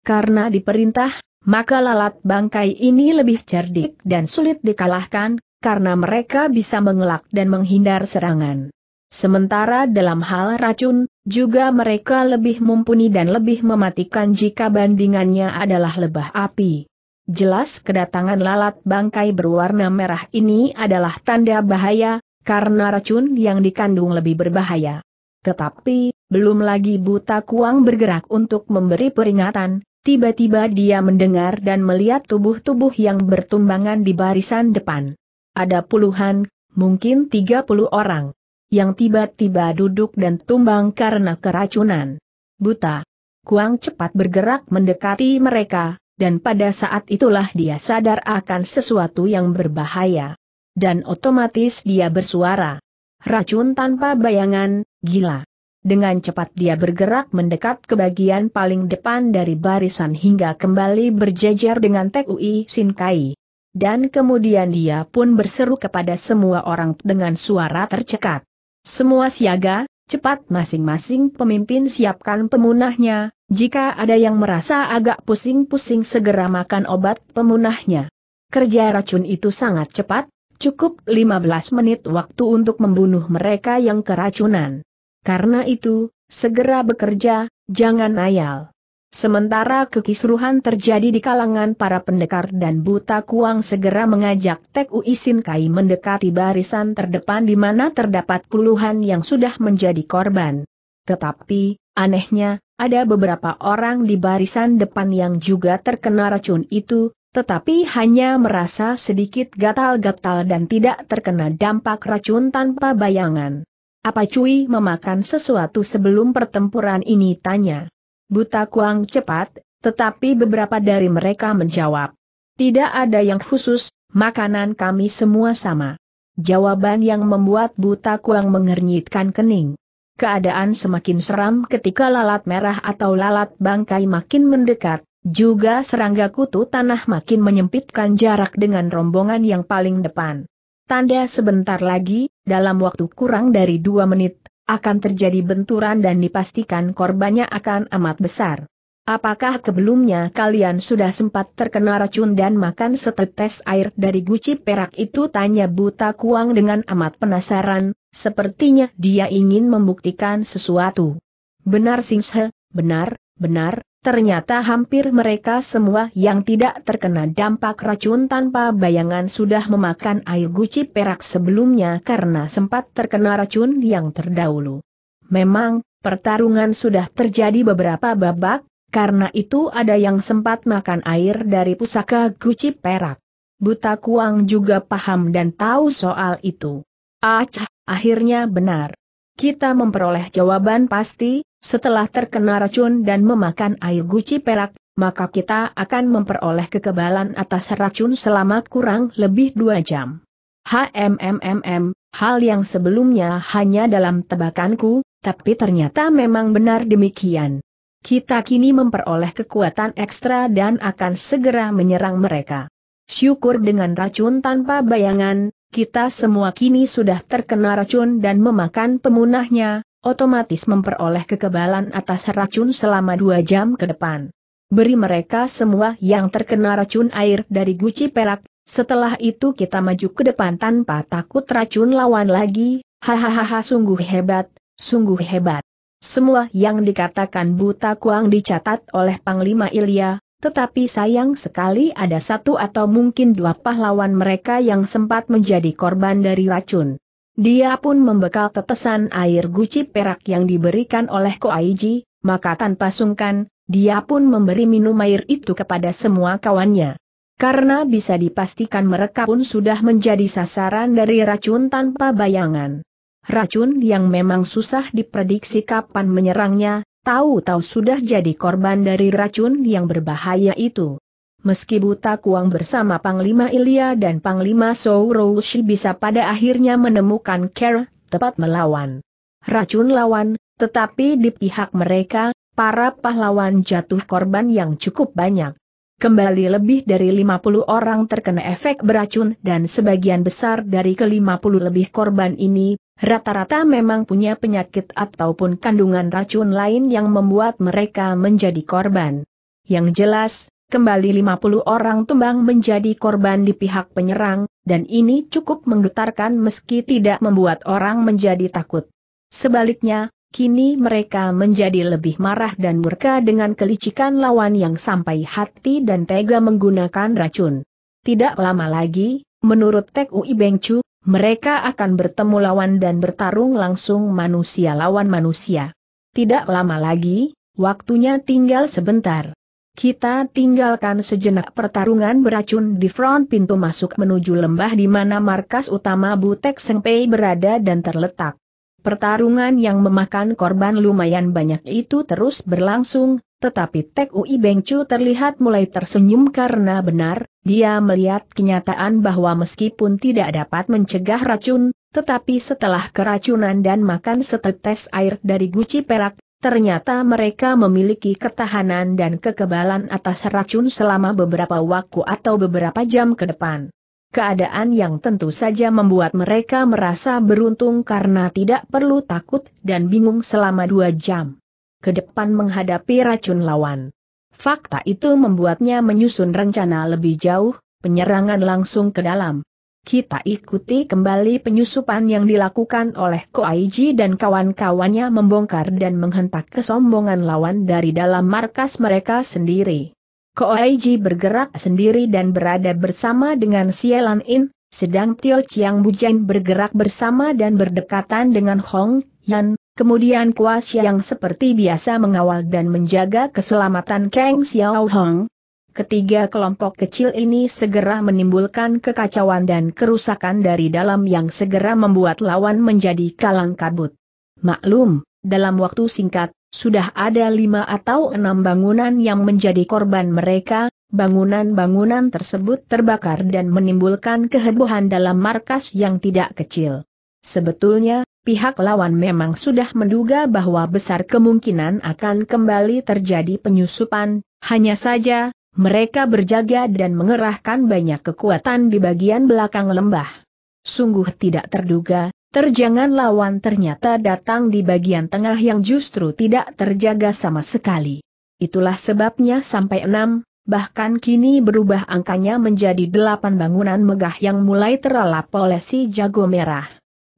Karena diperintah, maka lalat bangkai ini lebih cerdik dan sulit dikalahkan, karena mereka bisa mengelak dan menghindar serangan. Sementara dalam hal racun, juga mereka lebih mumpuni dan lebih mematikan jika bandingannya adalah lebah api. Jelas kedatangan lalat bangkai berwarna merah ini adalah tanda bahaya, karena racun yang dikandung lebih berbahaya. Tetapi, belum lagi buta kuang bergerak untuk memberi peringatan, tiba-tiba dia mendengar dan melihat tubuh-tubuh yang bertumbangan di barisan depan. Ada puluhan, mungkin tiga puluh orang yang tiba-tiba duduk dan tumbang karena keracunan. Buta. Kuang cepat bergerak mendekati mereka, dan pada saat itulah dia sadar akan sesuatu yang berbahaya. Dan otomatis dia bersuara. Racun tanpa bayangan, gila. Dengan cepat dia bergerak mendekat ke bagian paling depan dari barisan hingga kembali berjejer dengan Tekui Sinkai. Dan kemudian dia pun berseru kepada semua orang dengan suara tercekat. Semua siaga, cepat masing-masing pemimpin siapkan pemunahnya, jika ada yang merasa agak pusing-pusing segera makan obat pemunahnya. Kerja racun itu sangat cepat, cukup 15 menit waktu untuk membunuh mereka yang keracunan. Karena itu, segera bekerja, jangan ayal. Sementara kekisruhan terjadi di kalangan para pendekar dan buta kuang segera mengajak Tek Ui Sin Kai mendekati barisan terdepan di mana terdapat puluhan yang sudah menjadi korban. Tetapi, anehnya, ada beberapa orang di barisan depan yang juga terkena racun itu, tetapi hanya merasa sedikit gatal-gatal dan tidak terkena dampak racun tanpa bayangan. Apa cuy memakan sesuatu sebelum pertempuran ini tanya Buta Kuang cepat, tetapi beberapa dari mereka menjawab. Tidak ada yang khusus, makanan kami semua sama. Jawaban yang membuat Buta Kuang mengernyitkan kening. Keadaan semakin seram ketika lalat merah atau lalat bangkai makin mendekat, juga serangga kutu tanah makin menyempitkan jarak dengan rombongan yang paling depan. Tanda sebentar lagi, dalam waktu kurang dari dua menit, akan terjadi benturan dan dipastikan korbannya akan amat besar. Apakah sebelumnya kalian sudah sempat terkena racun dan makan setetes air dari guci perak itu? Tanya buta kuang dengan amat penasaran, sepertinya dia ingin membuktikan sesuatu. Benar singshe, benar, benar, Ternyata hampir mereka semua yang tidak terkena dampak racun tanpa bayangan sudah memakan air guci perak sebelumnya karena sempat terkena racun yang terdahulu. Memang, pertarungan sudah terjadi beberapa babak, karena itu ada yang sempat makan air dari pusaka guci perak. Buta Kuang juga paham dan tahu soal itu. Acah, akhirnya benar. Kita memperoleh jawaban pasti, setelah terkena racun dan memakan air guci perak, maka kita akan memperoleh kekebalan atas racun selama kurang lebih dua jam. HMMMM, hal yang sebelumnya hanya dalam tebakanku, tapi ternyata memang benar demikian. Kita kini memperoleh kekuatan ekstra dan akan segera menyerang mereka. Syukur dengan racun tanpa bayangan, kita semua kini sudah terkena racun dan memakan pemunahnya, otomatis memperoleh kekebalan atas racun selama dua jam ke depan. Beri mereka semua yang terkena racun air dari guci perak, setelah itu kita maju ke depan tanpa takut racun lawan lagi, hahaha sungguh hebat, sungguh hebat. Semua yang dikatakan buta kuang dicatat oleh Panglima Ilya, tetapi sayang sekali ada satu atau mungkin dua pahlawan mereka yang sempat menjadi korban dari racun. Dia pun membekal tetesan air guci perak yang diberikan oleh Koaiji, maka tanpa sungkan, dia pun memberi minum air itu kepada semua kawannya. Karena bisa dipastikan mereka pun sudah menjadi sasaran dari racun tanpa bayangan. Racun yang memang susah diprediksi kapan menyerangnya, Tahu-tahu sudah jadi korban dari racun yang berbahaya itu. Meski buta kuang bersama Panglima Ilya dan Panglima Sourouchi bisa pada akhirnya menemukan Kerr, tepat melawan racun lawan, tetapi di pihak mereka, para pahlawan jatuh korban yang cukup banyak. Kembali lebih dari 50 orang terkena efek beracun dan sebagian besar dari ke-50 lebih korban ini Rata-rata memang punya penyakit ataupun kandungan racun lain yang membuat mereka menjadi korban. Yang jelas, kembali 50 orang tumbang menjadi korban di pihak penyerang, dan ini cukup menggetarkan meski tidak membuat orang menjadi takut. Sebaliknya, kini mereka menjadi lebih marah dan murka dengan kelicikan lawan yang sampai hati dan tega menggunakan racun. Tidak lama lagi, menurut Tek Ui Bengcu, mereka akan bertemu lawan dan bertarung langsung manusia lawan manusia. Tidak lama lagi, waktunya tinggal sebentar. Kita tinggalkan sejenak pertarungan beracun di front pintu masuk menuju lembah di mana markas utama Butek Sengpei berada dan terletak. Pertarungan yang memakan korban lumayan banyak itu terus berlangsung, tetapi Tek Ui Beng Chu terlihat mulai tersenyum karena benar, dia melihat kenyataan bahwa meskipun tidak dapat mencegah racun, tetapi setelah keracunan dan makan setetes air dari guci perak, ternyata mereka memiliki ketahanan dan kekebalan atas racun selama beberapa waktu atau beberapa jam ke depan. Keadaan yang tentu saja membuat mereka merasa beruntung karena tidak perlu takut dan bingung selama dua jam ke depan menghadapi racun lawan. Fakta itu membuatnya menyusun rencana lebih jauh, penyerangan langsung ke dalam. Kita ikuti kembali penyusupan yang dilakukan oleh Ko Koaiji dan kawan-kawannya membongkar dan menghentak kesombongan lawan dari dalam markas mereka sendiri. Ko Koaiji bergerak sendiri dan berada bersama dengan Sielan In, sedang Tio Chiang Bujen bergerak bersama dan berdekatan dengan Hong Yan, Kemudian Kuas yang seperti biasa mengawal dan menjaga keselamatan Kang Xiao Hong. Ketiga kelompok kecil ini segera menimbulkan kekacauan dan kerusakan dari dalam yang segera membuat lawan menjadi kalang kabut. Maklum, dalam waktu singkat, sudah ada lima atau enam bangunan yang menjadi korban mereka, bangunan-bangunan tersebut terbakar dan menimbulkan kehebohan dalam markas yang tidak kecil. Sebetulnya, pihak lawan memang sudah menduga bahwa besar kemungkinan akan kembali terjadi penyusupan, hanya saja, mereka berjaga dan mengerahkan banyak kekuatan di bagian belakang lembah. Sungguh tidak terduga, terjangan lawan ternyata datang di bagian tengah yang justru tidak terjaga sama sekali. Itulah sebabnya sampai enam, bahkan kini berubah angkanya menjadi delapan bangunan megah yang mulai teralap oleh si jago merah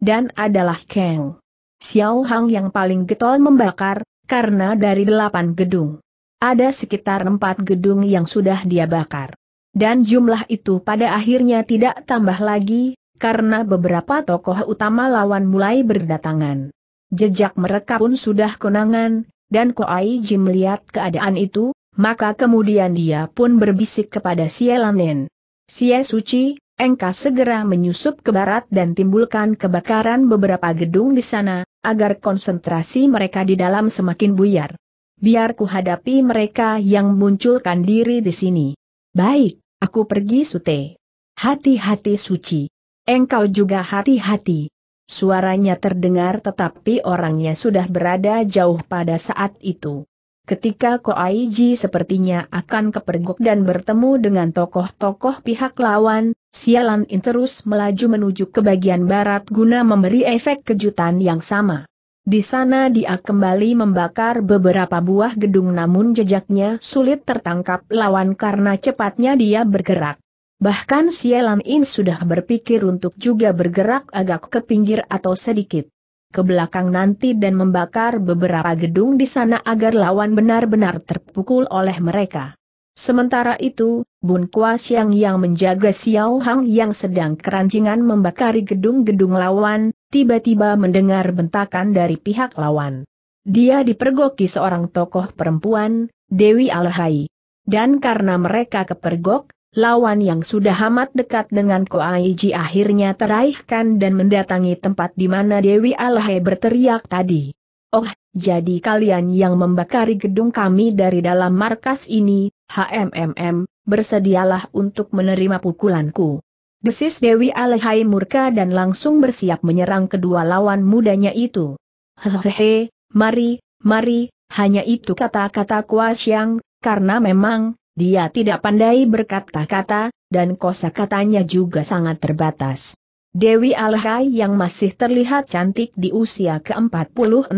dan adalah Kang Xiao Hang yang paling getol membakar, karena dari delapan gedung. Ada sekitar empat gedung yang sudah dia bakar. Dan jumlah itu pada akhirnya tidak tambah lagi, karena beberapa tokoh utama lawan mulai berdatangan. Jejak mereka pun sudah konangan, dan Koai Jim melihat keadaan itu, maka kemudian dia pun berbisik kepada Sia Lanen. Sia Suci, Engka segera menyusup ke barat dan timbulkan kebakaran beberapa gedung di sana, agar konsentrasi mereka di dalam semakin buyar. Biar ku hadapi mereka yang munculkan diri di sini. Baik, aku pergi sute. Hati-hati suci. Engkau juga hati-hati. Suaranya terdengar tetapi orangnya sudah berada jauh pada saat itu. Ketika Ko Aiji sepertinya akan kepergok dan bertemu dengan tokoh-tokoh pihak lawan, Sialan In terus melaju menuju ke bagian barat guna memberi efek kejutan yang sama. Di sana dia kembali membakar beberapa buah gedung namun jejaknya sulit tertangkap lawan karena cepatnya dia bergerak. Bahkan Sialan In sudah berpikir untuk juga bergerak agak ke pinggir atau sedikit ke belakang nanti dan membakar beberapa gedung di sana agar lawan benar-benar terpukul oleh mereka. Sementara itu, Bun Kuasiang yang menjaga Xiao Hang yang sedang keranjingan membakari gedung-gedung lawan, tiba-tiba mendengar bentakan dari pihak lawan. Dia dipergoki seorang tokoh perempuan, Dewi Alhai. Dan karena mereka kepergok, lawan yang sudah amat dekat dengan Koaiji akhirnya teraihkan dan mendatangi tempat di mana Dewi Alhai berteriak tadi. Oh, jadi kalian yang membakari gedung kami dari dalam markas ini, HMMM, bersedialah untuk menerima pukulanku. Desis Dewi Alehai murka dan langsung bersiap menyerang kedua lawan mudanya itu. Hehehe, mari, mari, hanya itu kata-kata kuas yang, karena memang, dia tidak pandai berkata-kata, dan kosa katanya juga sangat terbatas. Dewi Alhai yang masih terlihat cantik di usia ke-46,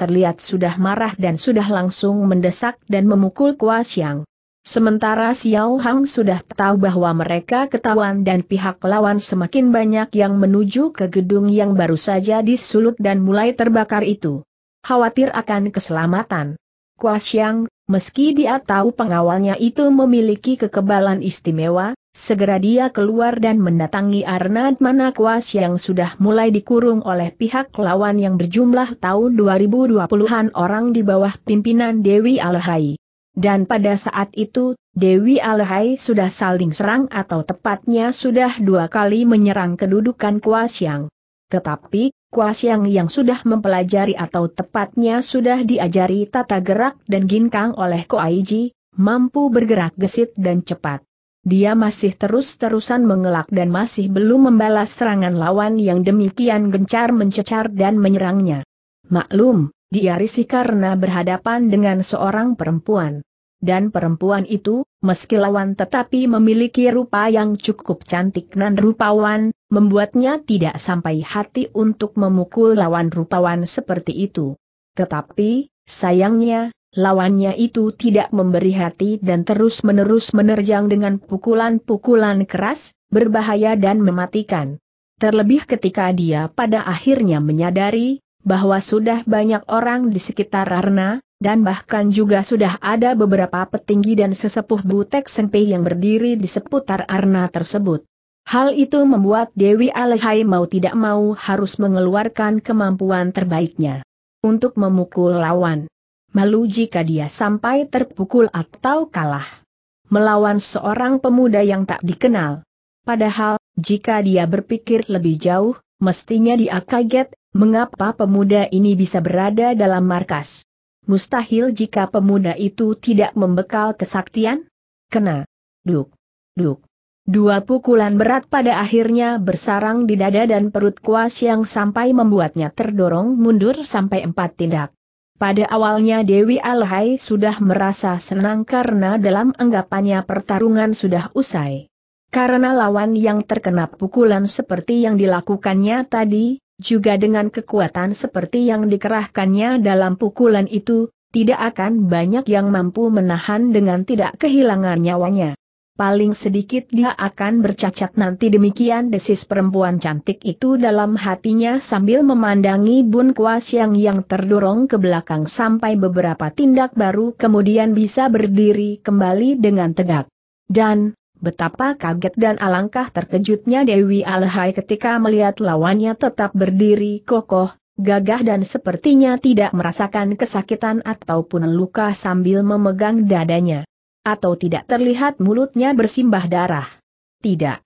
terlihat sudah marah dan sudah langsung mendesak dan memukul Kua Xiang. Sementara Xiao Hang sudah tahu bahwa mereka ketahuan dan pihak lawan semakin banyak yang menuju ke gedung yang baru saja disulut dan mulai terbakar itu. Khawatir akan keselamatan. Kua Xiang, meski dia tahu pengawalnya itu memiliki kekebalan istimewa, Segera dia keluar dan mendatangi Arnad Manakwas yang sudah mulai dikurung oleh pihak lawan yang berjumlah tahun 2020-an orang di bawah pimpinan Dewi Alhai. Dan pada saat itu, Dewi Alhai sudah saling serang atau tepatnya sudah dua kali menyerang kedudukan Kuasyang. Tetapi, Kuasyang yang sudah mempelajari atau tepatnya sudah diajari tata gerak dan ginkang oleh Koaiji, mampu bergerak gesit dan cepat. Dia masih terus-terusan mengelak dan masih belum membalas serangan lawan yang demikian gencar mencecar dan menyerangnya. Maklum, dia risih karena berhadapan dengan seorang perempuan. Dan perempuan itu, meski lawan tetapi memiliki rupa yang cukup cantik dan rupawan, membuatnya tidak sampai hati untuk memukul lawan rupawan seperti itu. Tetapi, sayangnya, Lawannya itu tidak memberi hati dan terus-menerus menerjang dengan pukulan-pukulan keras, berbahaya dan mematikan. Terlebih ketika dia pada akhirnya menyadari, bahwa sudah banyak orang di sekitar Arna, dan bahkan juga sudah ada beberapa petinggi dan sesepuh Butek Senpi yang berdiri di seputar Arna tersebut. Hal itu membuat Dewi Alehai mau tidak mau harus mengeluarkan kemampuan terbaiknya untuk memukul lawan malu jika dia sampai terpukul atau kalah. Melawan seorang pemuda yang tak dikenal. Padahal, jika dia berpikir lebih jauh, mestinya dia kaget, mengapa pemuda ini bisa berada dalam markas. Mustahil jika pemuda itu tidak membekal kesaktian? Kena. Duk. Duk. Dua pukulan berat pada akhirnya bersarang di dada dan perut kuas yang sampai membuatnya terdorong mundur sampai empat tindak. Pada awalnya Dewi Alhai sudah merasa senang karena dalam anggapannya pertarungan sudah usai. Karena lawan yang terkena pukulan seperti yang dilakukannya tadi, juga dengan kekuatan seperti yang dikerahkannya dalam pukulan itu, tidak akan banyak yang mampu menahan dengan tidak kehilangan nyawanya paling sedikit dia akan bercacat nanti demikian desis perempuan cantik itu dalam hatinya sambil memandangi Bun Kuas yang terdorong ke belakang sampai beberapa tindak baru kemudian bisa berdiri kembali dengan tegak. Dan, Betapa kaget dan alangkah terkejutnya Dewi Alhai ketika melihat lawannya tetap berdiri kokoh, gagah dan sepertinya tidak merasakan kesakitan ataupun luka sambil memegang dadanya atau tidak terlihat mulutnya bersimbah darah. Tidak.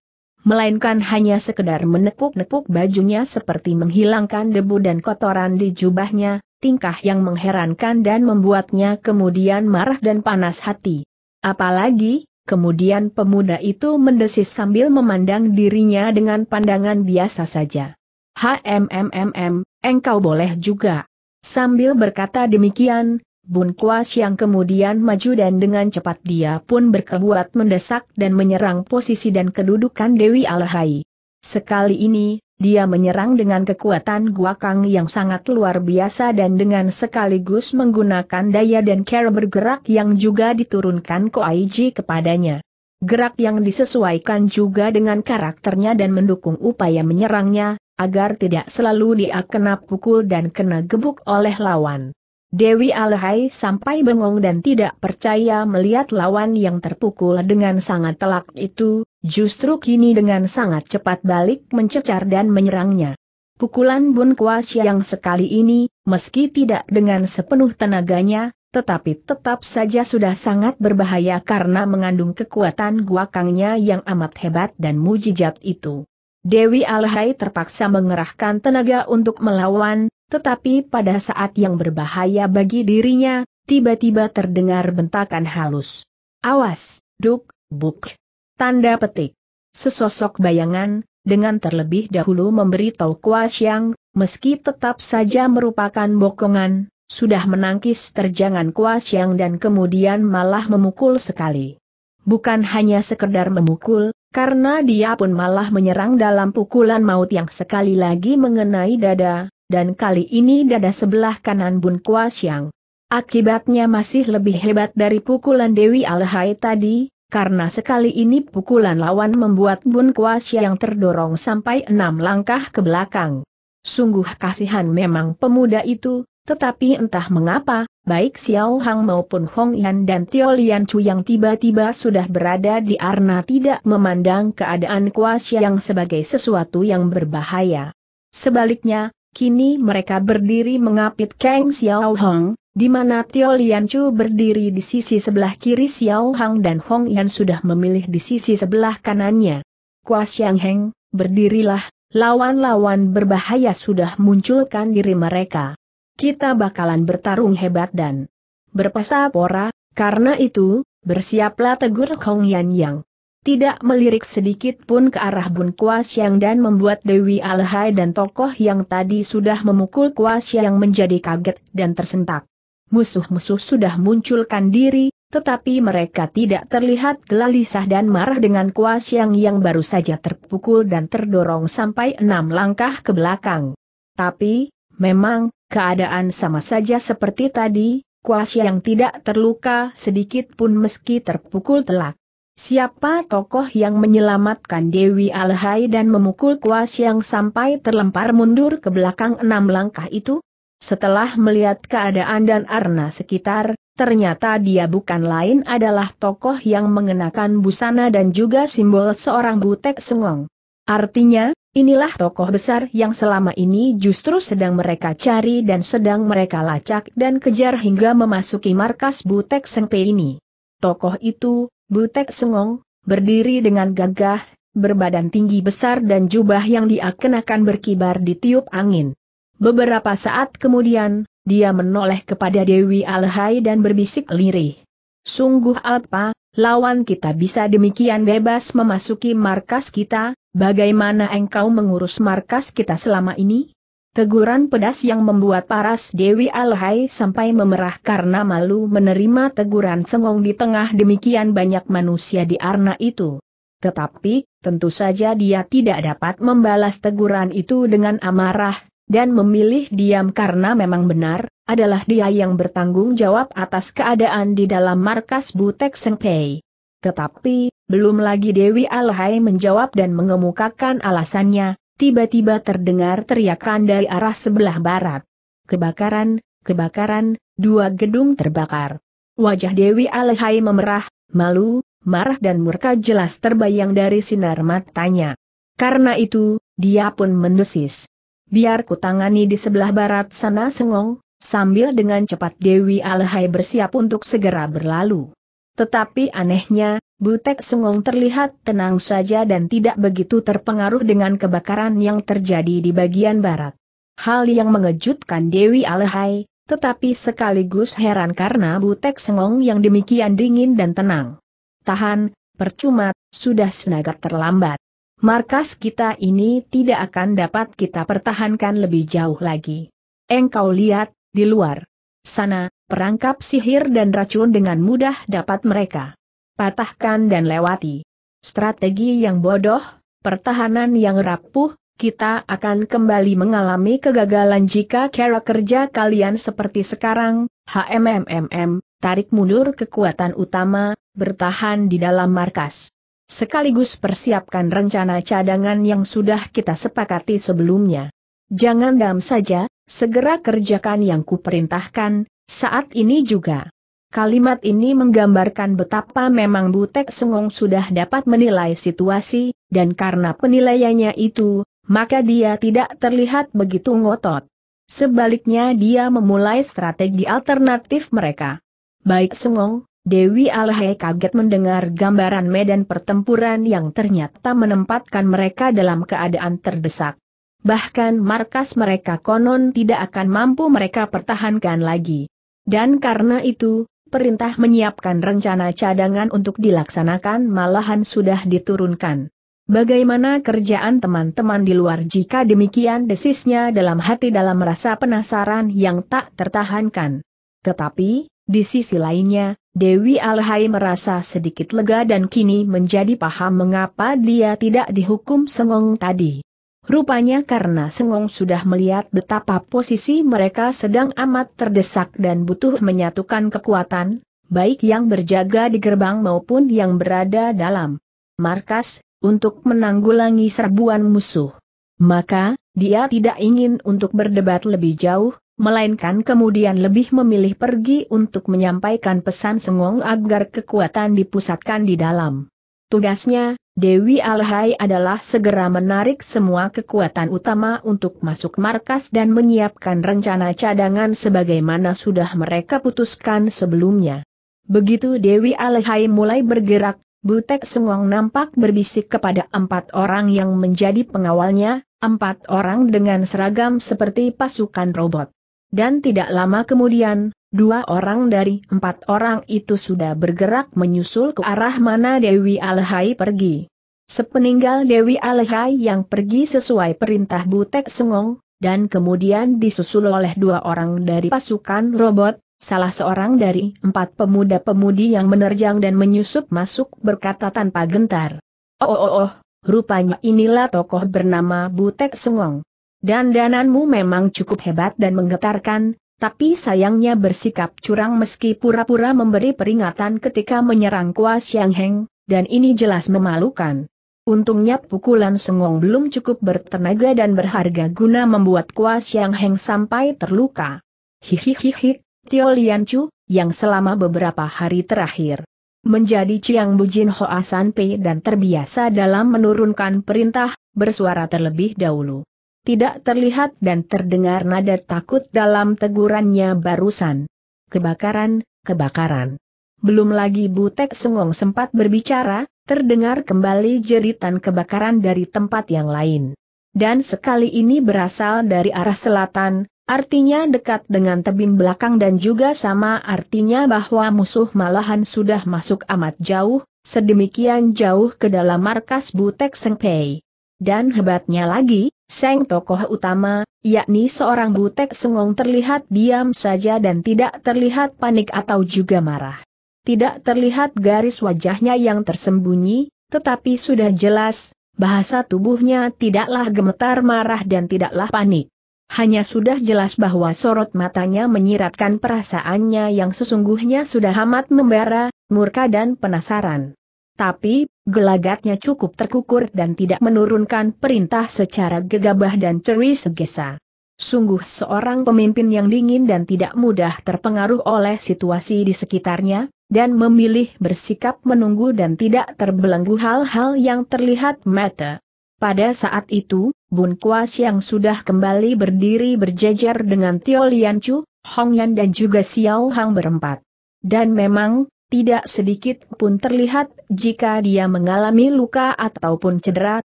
Melainkan hanya sekedar menepuk-nepuk bajunya seperti menghilangkan debu dan kotoran di jubahnya, tingkah yang mengherankan dan membuatnya kemudian marah dan panas hati. Apalagi, kemudian pemuda itu mendesis sambil memandang dirinya dengan pandangan biasa saja. HMMMM, engkau boleh juga. Sambil berkata demikian, Bun Kuas yang kemudian maju dan dengan cepat dia pun berkebuat mendesak dan menyerang posisi dan kedudukan Dewi Alahai. Sekali ini, dia menyerang dengan kekuatan gua kang yang sangat luar biasa dan dengan sekaligus menggunakan daya dan cara bergerak yang juga diturunkan Ko Aiji kepadanya. Gerak yang disesuaikan juga dengan karakternya dan mendukung upaya menyerangnya, agar tidak selalu dia kena pukul dan kena gebuk oleh lawan. Dewi Alhai sampai bengong dan tidak percaya melihat lawan yang terpukul dengan sangat telak itu, justru kini dengan sangat cepat balik mencecar dan menyerangnya. Pukulan Bun Kuas yang sekali ini, meski tidak dengan sepenuh tenaganya, tetapi tetap saja sudah sangat berbahaya karena mengandung kekuatan guakangnya yang amat hebat dan mujijat itu. Dewi Alhai terpaksa mengerahkan tenaga untuk melawan, tetapi pada saat yang berbahaya bagi dirinya, tiba-tiba terdengar bentakan halus. Awas, duk, buk. Tanda petik. Sesosok bayangan, dengan terlebih dahulu memberi tahu kuas yang, meski tetap saja merupakan bokongan, sudah menangkis terjangan kuas yang dan kemudian malah memukul sekali. Bukan hanya sekedar memukul, karena dia pun malah menyerang dalam pukulan maut yang sekali lagi mengenai dada, dan kali ini dada sebelah kanan Bun Kuasiang. Akibatnya masih lebih hebat dari pukulan Dewi Alhai tadi, karena sekali ini pukulan lawan membuat Bun Kuasiang terdorong sampai enam langkah ke belakang. Sungguh kasihan memang pemuda itu, tetapi entah mengapa, baik Xiao Hang maupun Hong Yan dan Tio Lian Chu yang tiba-tiba sudah berada di Arna tidak memandang keadaan Kuas yang sebagai sesuatu yang berbahaya. Sebaliknya, Kini mereka berdiri mengapit Kang Xiao Hong, di mana Tio Lian Chu berdiri di sisi sebelah kiri Xiao Hong dan Hong Yan sudah memilih di sisi sebelah kanannya. Kua Xiang Heng, berdirilah, lawan-lawan berbahaya sudah munculkan diri mereka. Kita bakalan bertarung hebat dan berpesa pora, karena itu, bersiaplah tegur Hong Yan Yang tidak melirik sedikit pun ke arah Bun Kuasiang dan membuat Dewi Alhai dan tokoh yang tadi sudah memukul Kuasiang menjadi kaget dan tersentak. Musuh-musuh sudah munculkan diri, tetapi mereka tidak terlihat gelisah dan marah dengan Kuasiang yang baru saja terpukul dan terdorong sampai enam langkah ke belakang. Tapi, memang, keadaan sama saja seperti tadi, Kuasiang tidak terluka sedikit pun meski terpukul telak. Siapa tokoh yang menyelamatkan Dewi Alhai dan memukul kuas yang sampai terlempar mundur ke belakang enam langkah itu? Setelah melihat keadaan dan arna sekitar, ternyata dia bukan lain adalah tokoh yang mengenakan busana dan juga simbol seorang butek sengong. Artinya, inilah tokoh besar yang selama ini justru sedang mereka cari dan sedang mereka lacak dan kejar hingga memasuki markas butek sengpe ini. Tokoh itu, Butek Sengong, berdiri dengan gagah, berbadan tinggi besar dan jubah yang dia berkibar di tiup angin. Beberapa saat kemudian, dia menoleh kepada Dewi Alhai dan berbisik lirih. Sungguh apa, lawan kita bisa demikian bebas memasuki markas kita, bagaimana engkau mengurus markas kita selama ini? Teguran pedas yang membuat paras Dewi Alhai sampai memerah karena malu menerima teguran sengong di tengah demikian banyak manusia di arna itu. Tetapi, tentu saja dia tidak dapat membalas teguran itu dengan amarah, dan memilih diam karena memang benar, adalah dia yang bertanggung jawab atas keadaan di dalam markas Butek Sengpei. Tetapi, belum lagi Dewi Alhai menjawab dan mengemukakan alasannya, tiba-tiba terdengar teriakan dari arah sebelah barat. Kebakaran, kebakaran, dua gedung terbakar. Wajah Dewi Alehai memerah, malu, marah dan murka jelas terbayang dari sinar matanya. Karena itu, dia pun mendesis. Biar kutangani di sebelah barat sana sengong, sambil dengan cepat Dewi Alehai bersiap untuk segera berlalu. Tetapi anehnya, Butek Sengong terlihat tenang saja dan tidak begitu terpengaruh dengan kebakaran yang terjadi di bagian barat. Hal yang mengejutkan Dewi Alehai, tetapi sekaligus heran karena Butek Sengong yang demikian dingin dan tenang. Tahan, percuma, sudah senaga terlambat. Markas kita ini tidak akan dapat kita pertahankan lebih jauh lagi. Engkau lihat, di luar. Sana, perangkap sihir dan racun dengan mudah dapat mereka patahkan dan lewati. Strategi yang bodoh, pertahanan yang rapuh, kita akan kembali mengalami kegagalan jika cara kerja kalian seperti sekarang, HMMMM, tarik mundur kekuatan utama, bertahan di dalam markas. Sekaligus persiapkan rencana cadangan yang sudah kita sepakati sebelumnya. Jangan dam saja, Segera kerjakan yang kuperintahkan, saat ini juga. Kalimat ini menggambarkan betapa memang Butek Sengong sudah dapat menilai situasi, dan karena penilaiannya itu, maka dia tidak terlihat begitu ngotot. Sebaliknya dia memulai strategi alternatif mereka. Baik Sengong, Dewi Alhe kaget mendengar gambaran medan pertempuran yang ternyata menempatkan mereka dalam keadaan terdesak bahkan markas mereka konon tidak akan mampu mereka pertahankan lagi. Dan karena itu, perintah menyiapkan rencana cadangan untuk dilaksanakan malahan sudah diturunkan. Bagaimana kerjaan teman-teman di luar jika demikian desisnya dalam hati dalam rasa penasaran yang tak tertahankan. Tetapi, di sisi lainnya, Dewi Alhai merasa sedikit lega dan kini menjadi paham mengapa dia tidak dihukum sengong tadi. Rupanya karena Sengong sudah melihat betapa posisi mereka sedang amat terdesak dan butuh menyatukan kekuatan, baik yang berjaga di gerbang maupun yang berada dalam markas, untuk menanggulangi serbuan musuh. Maka, dia tidak ingin untuk berdebat lebih jauh, melainkan kemudian lebih memilih pergi untuk menyampaikan pesan Sengong agar kekuatan dipusatkan di dalam Tugasnya, Dewi Alhai adalah segera menarik semua kekuatan utama untuk masuk markas dan menyiapkan rencana cadangan sebagaimana sudah mereka putuskan sebelumnya. Begitu Dewi Alhai mulai bergerak, Butek Sengong nampak berbisik kepada empat orang yang menjadi pengawalnya, empat orang dengan seragam seperti pasukan robot. Dan tidak lama kemudian, Dua orang dari empat orang itu sudah bergerak menyusul ke arah mana Dewi Alhai pergi. Sepeninggal Dewi Alhai yang pergi sesuai perintah Butek Sengong, dan kemudian disusul oleh dua orang dari pasukan robot, salah seorang dari empat pemuda-pemudi yang menerjang dan menyusup masuk berkata tanpa gentar. Oh oh oh, oh rupanya inilah tokoh bernama Butek Sengong. Dandananmu memang cukup hebat dan menggetarkan, tapi sayangnya bersikap curang meski pura-pura memberi peringatan ketika menyerang Kua Xiang Heng, dan ini jelas memalukan. Untungnya pukulan Sengong belum cukup bertenaga dan berharga guna membuat Kua Xiang Heng sampai terluka. Hihihihi, Tio Lian Chu, yang selama beberapa hari terakhir menjadi Chiang Bujin Hoa Pei dan terbiasa dalam menurunkan perintah, bersuara terlebih dahulu tidak terlihat dan terdengar nada takut dalam tegurannya barusan. Kebakaran, kebakaran. Belum lagi Butek Sengong sempat berbicara, terdengar kembali jeritan kebakaran dari tempat yang lain. Dan sekali ini berasal dari arah selatan, artinya dekat dengan tebing belakang dan juga sama artinya bahwa musuh malahan sudah masuk amat jauh, sedemikian jauh ke dalam markas Butek Sengpei. Dan hebatnya lagi, Seng tokoh utama, yakni seorang butek sengong terlihat diam saja dan tidak terlihat panik atau juga marah. Tidak terlihat garis wajahnya yang tersembunyi, tetapi sudah jelas, bahasa tubuhnya tidaklah gemetar marah dan tidaklah panik. Hanya sudah jelas bahwa sorot matanya menyiratkan perasaannya yang sesungguhnya sudah amat membara, murka dan penasaran. Tapi, Gelagatnya cukup terkukur dan tidak menurunkan perintah secara gegabah dan ceri segesa. Sungguh seorang pemimpin yang dingin dan tidak mudah terpengaruh oleh situasi di sekitarnya, dan memilih bersikap menunggu dan tidak terbelenggu hal-hal yang terlihat mata. Pada saat itu, Bun Kuas yang sudah kembali berdiri berjejer dengan Tio Lian Chu, Hong Yan dan juga Xiao Hang berempat. Dan memang, tidak sedikit pun terlihat jika dia mengalami luka ataupun cedera,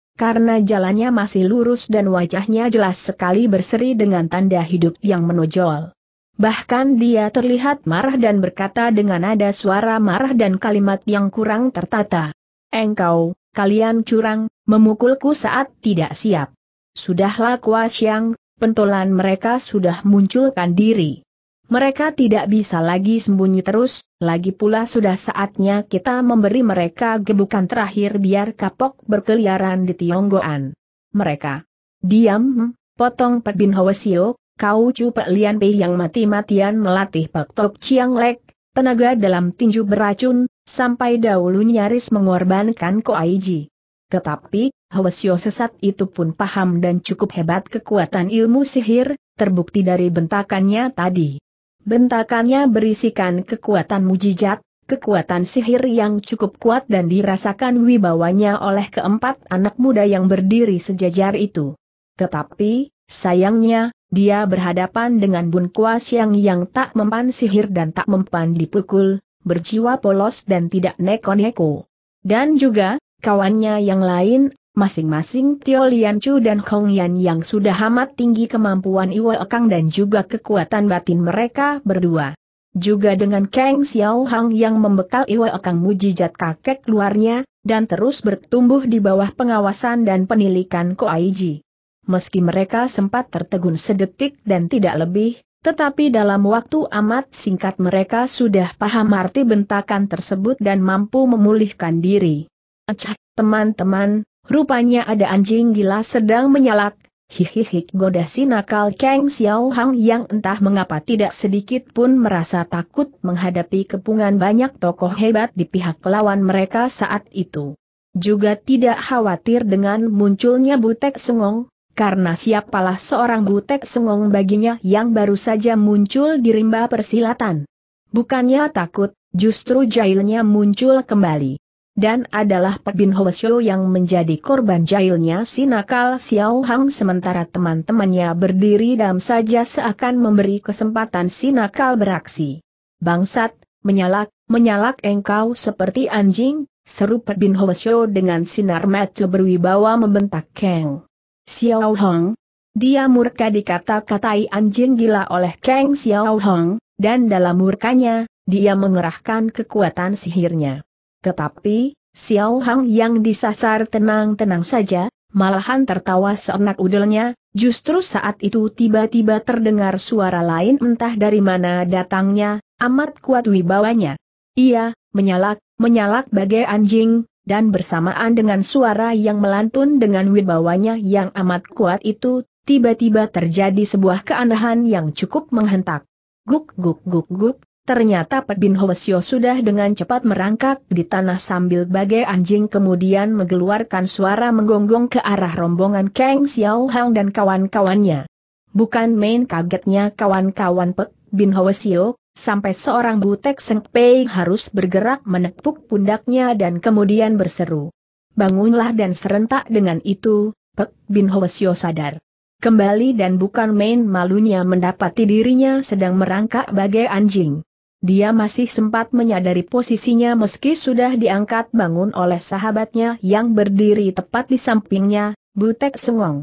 karena jalannya masih lurus dan wajahnya jelas sekali berseri dengan tanda hidup yang menonjol. Bahkan dia terlihat marah dan berkata dengan nada suara marah dan kalimat yang kurang tertata. Engkau, kalian curang, memukulku saat tidak siap. Sudahlah kuas yang, pentolan mereka sudah munculkan diri. Mereka tidak bisa lagi sembunyi terus, lagi pula sudah saatnya kita memberi mereka gebukan terakhir biar kapok berkeliaran di Tionggoan. Mereka. Diam, potong Pak Bin Hwasio, kau Cu Lian Pei yang mati-matian melatih Pak Tok Chiang Lek, tenaga dalam tinju beracun, sampai dahulu nyaris mengorbankan Ko Aiji. Tetapi, Hwasio sesat itu pun paham dan cukup hebat kekuatan ilmu sihir, terbukti dari bentakannya tadi. Bentakannya berisikan kekuatan mujizat, kekuatan sihir yang cukup kuat dan dirasakan wibawanya oleh keempat anak muda yang berdiri sejajar itu. Tetapi, sayangnya, dia berhadapan dengan Bun Kuas yang yang tak mempan sihir dan tak mempan dipukul, berjiwa polos dan tidak neko-neko. Dan juga, kawannya yang lain masing-masing Tio Chu dan Hong Yan yang sudah amat tinggi kemampuan Iwa Kang dan juga kekuatan batin mereka berdua. Juga dengan Kang Xiao Hang yang membekal Iwa Kang mujizat kakek luarnya, dan terus bertumbuh di bawah pengawasan dan penilikan Ko Aiji. Meski mereka sempat tertegun sedetik dan tidak lebih, tetapi dalam waktu amat singkat mereka sudah paham arti bentakan tersebut dan mampu memulihkan diri. Acah, teman-teman, Rupanya ada anjing gila sedang menyalak, Hihihi goda si nakal Kang Xiao Hang yang entah mengapa tidak sedikit pun merasa takut menghadapi kepungan banyak tokoh hebat di pihak lawan mereka saat itu. Juga tidak khawatir dengan munculnya Butek Sengong, karena siapalah seorang Butek Sengong baginya yang baru saja muncul di rimba persilatan. Bukannya takut, justru jailnya muncul kembali dan adalah Pak Bin Hwasyo yang menjadi korban jahilnya si nakal Xiao Hang sementara teman-temannya berdiri dam saja seakan memberi kesempatan si nakal beraksi. Bangsat, menyalak, menyalak engkau seperti anjing, seru Pak Bin Hwasyo dengan sinar mata berwibawa membentak Kang Xiao Hang. Dia murka dikata-katai anjing gila oleh Kang Xiao Hang, dan dalam murkanya, dia mengerahkan kekuatan sihirnya. Tetapi, Xiao Hang yang disasar tenang-tenang saja, malahan tertawa seenak udelnya, justru saat itu tiba-tiba terdengar suara lain entah dari mana datangnya, amat kuat wibawanya. Ia, menyalak, menyalak bagai anjing, dan bersamaan dengan suara yang melantun dengan wibawanya yang amat kuat itu, tiba-tiba terjadi sebuah keanehan yang cukup menghentak. Guk guk guk guk, Ternyata Pet Bin Hwasyo sudah dengan cepat merangkak di tanah sambil bagai anjing kemudian mengeluarkan suara menggonggong ke arah rombongan Kang Xiao Hang dan kawan-kawannya. Bukan main kagetnya kawan-kawan Pek Bin Hwasyo, sampai seorang butek Seng Pei harus bergerak menepuk pundaknya dan kemudian berseru. Bangunlah dan serentak dengan itu, Pek Bin Hwasyo sadar. Kembali dan bukan main malunya mendapati dirinya sedang merangkak bagai anjing dia masih sempat menyadari posisinya meski sudah diangkat bangun oleh sahabatnya yang berdiri tepat di sampingnya, Butek Sengong.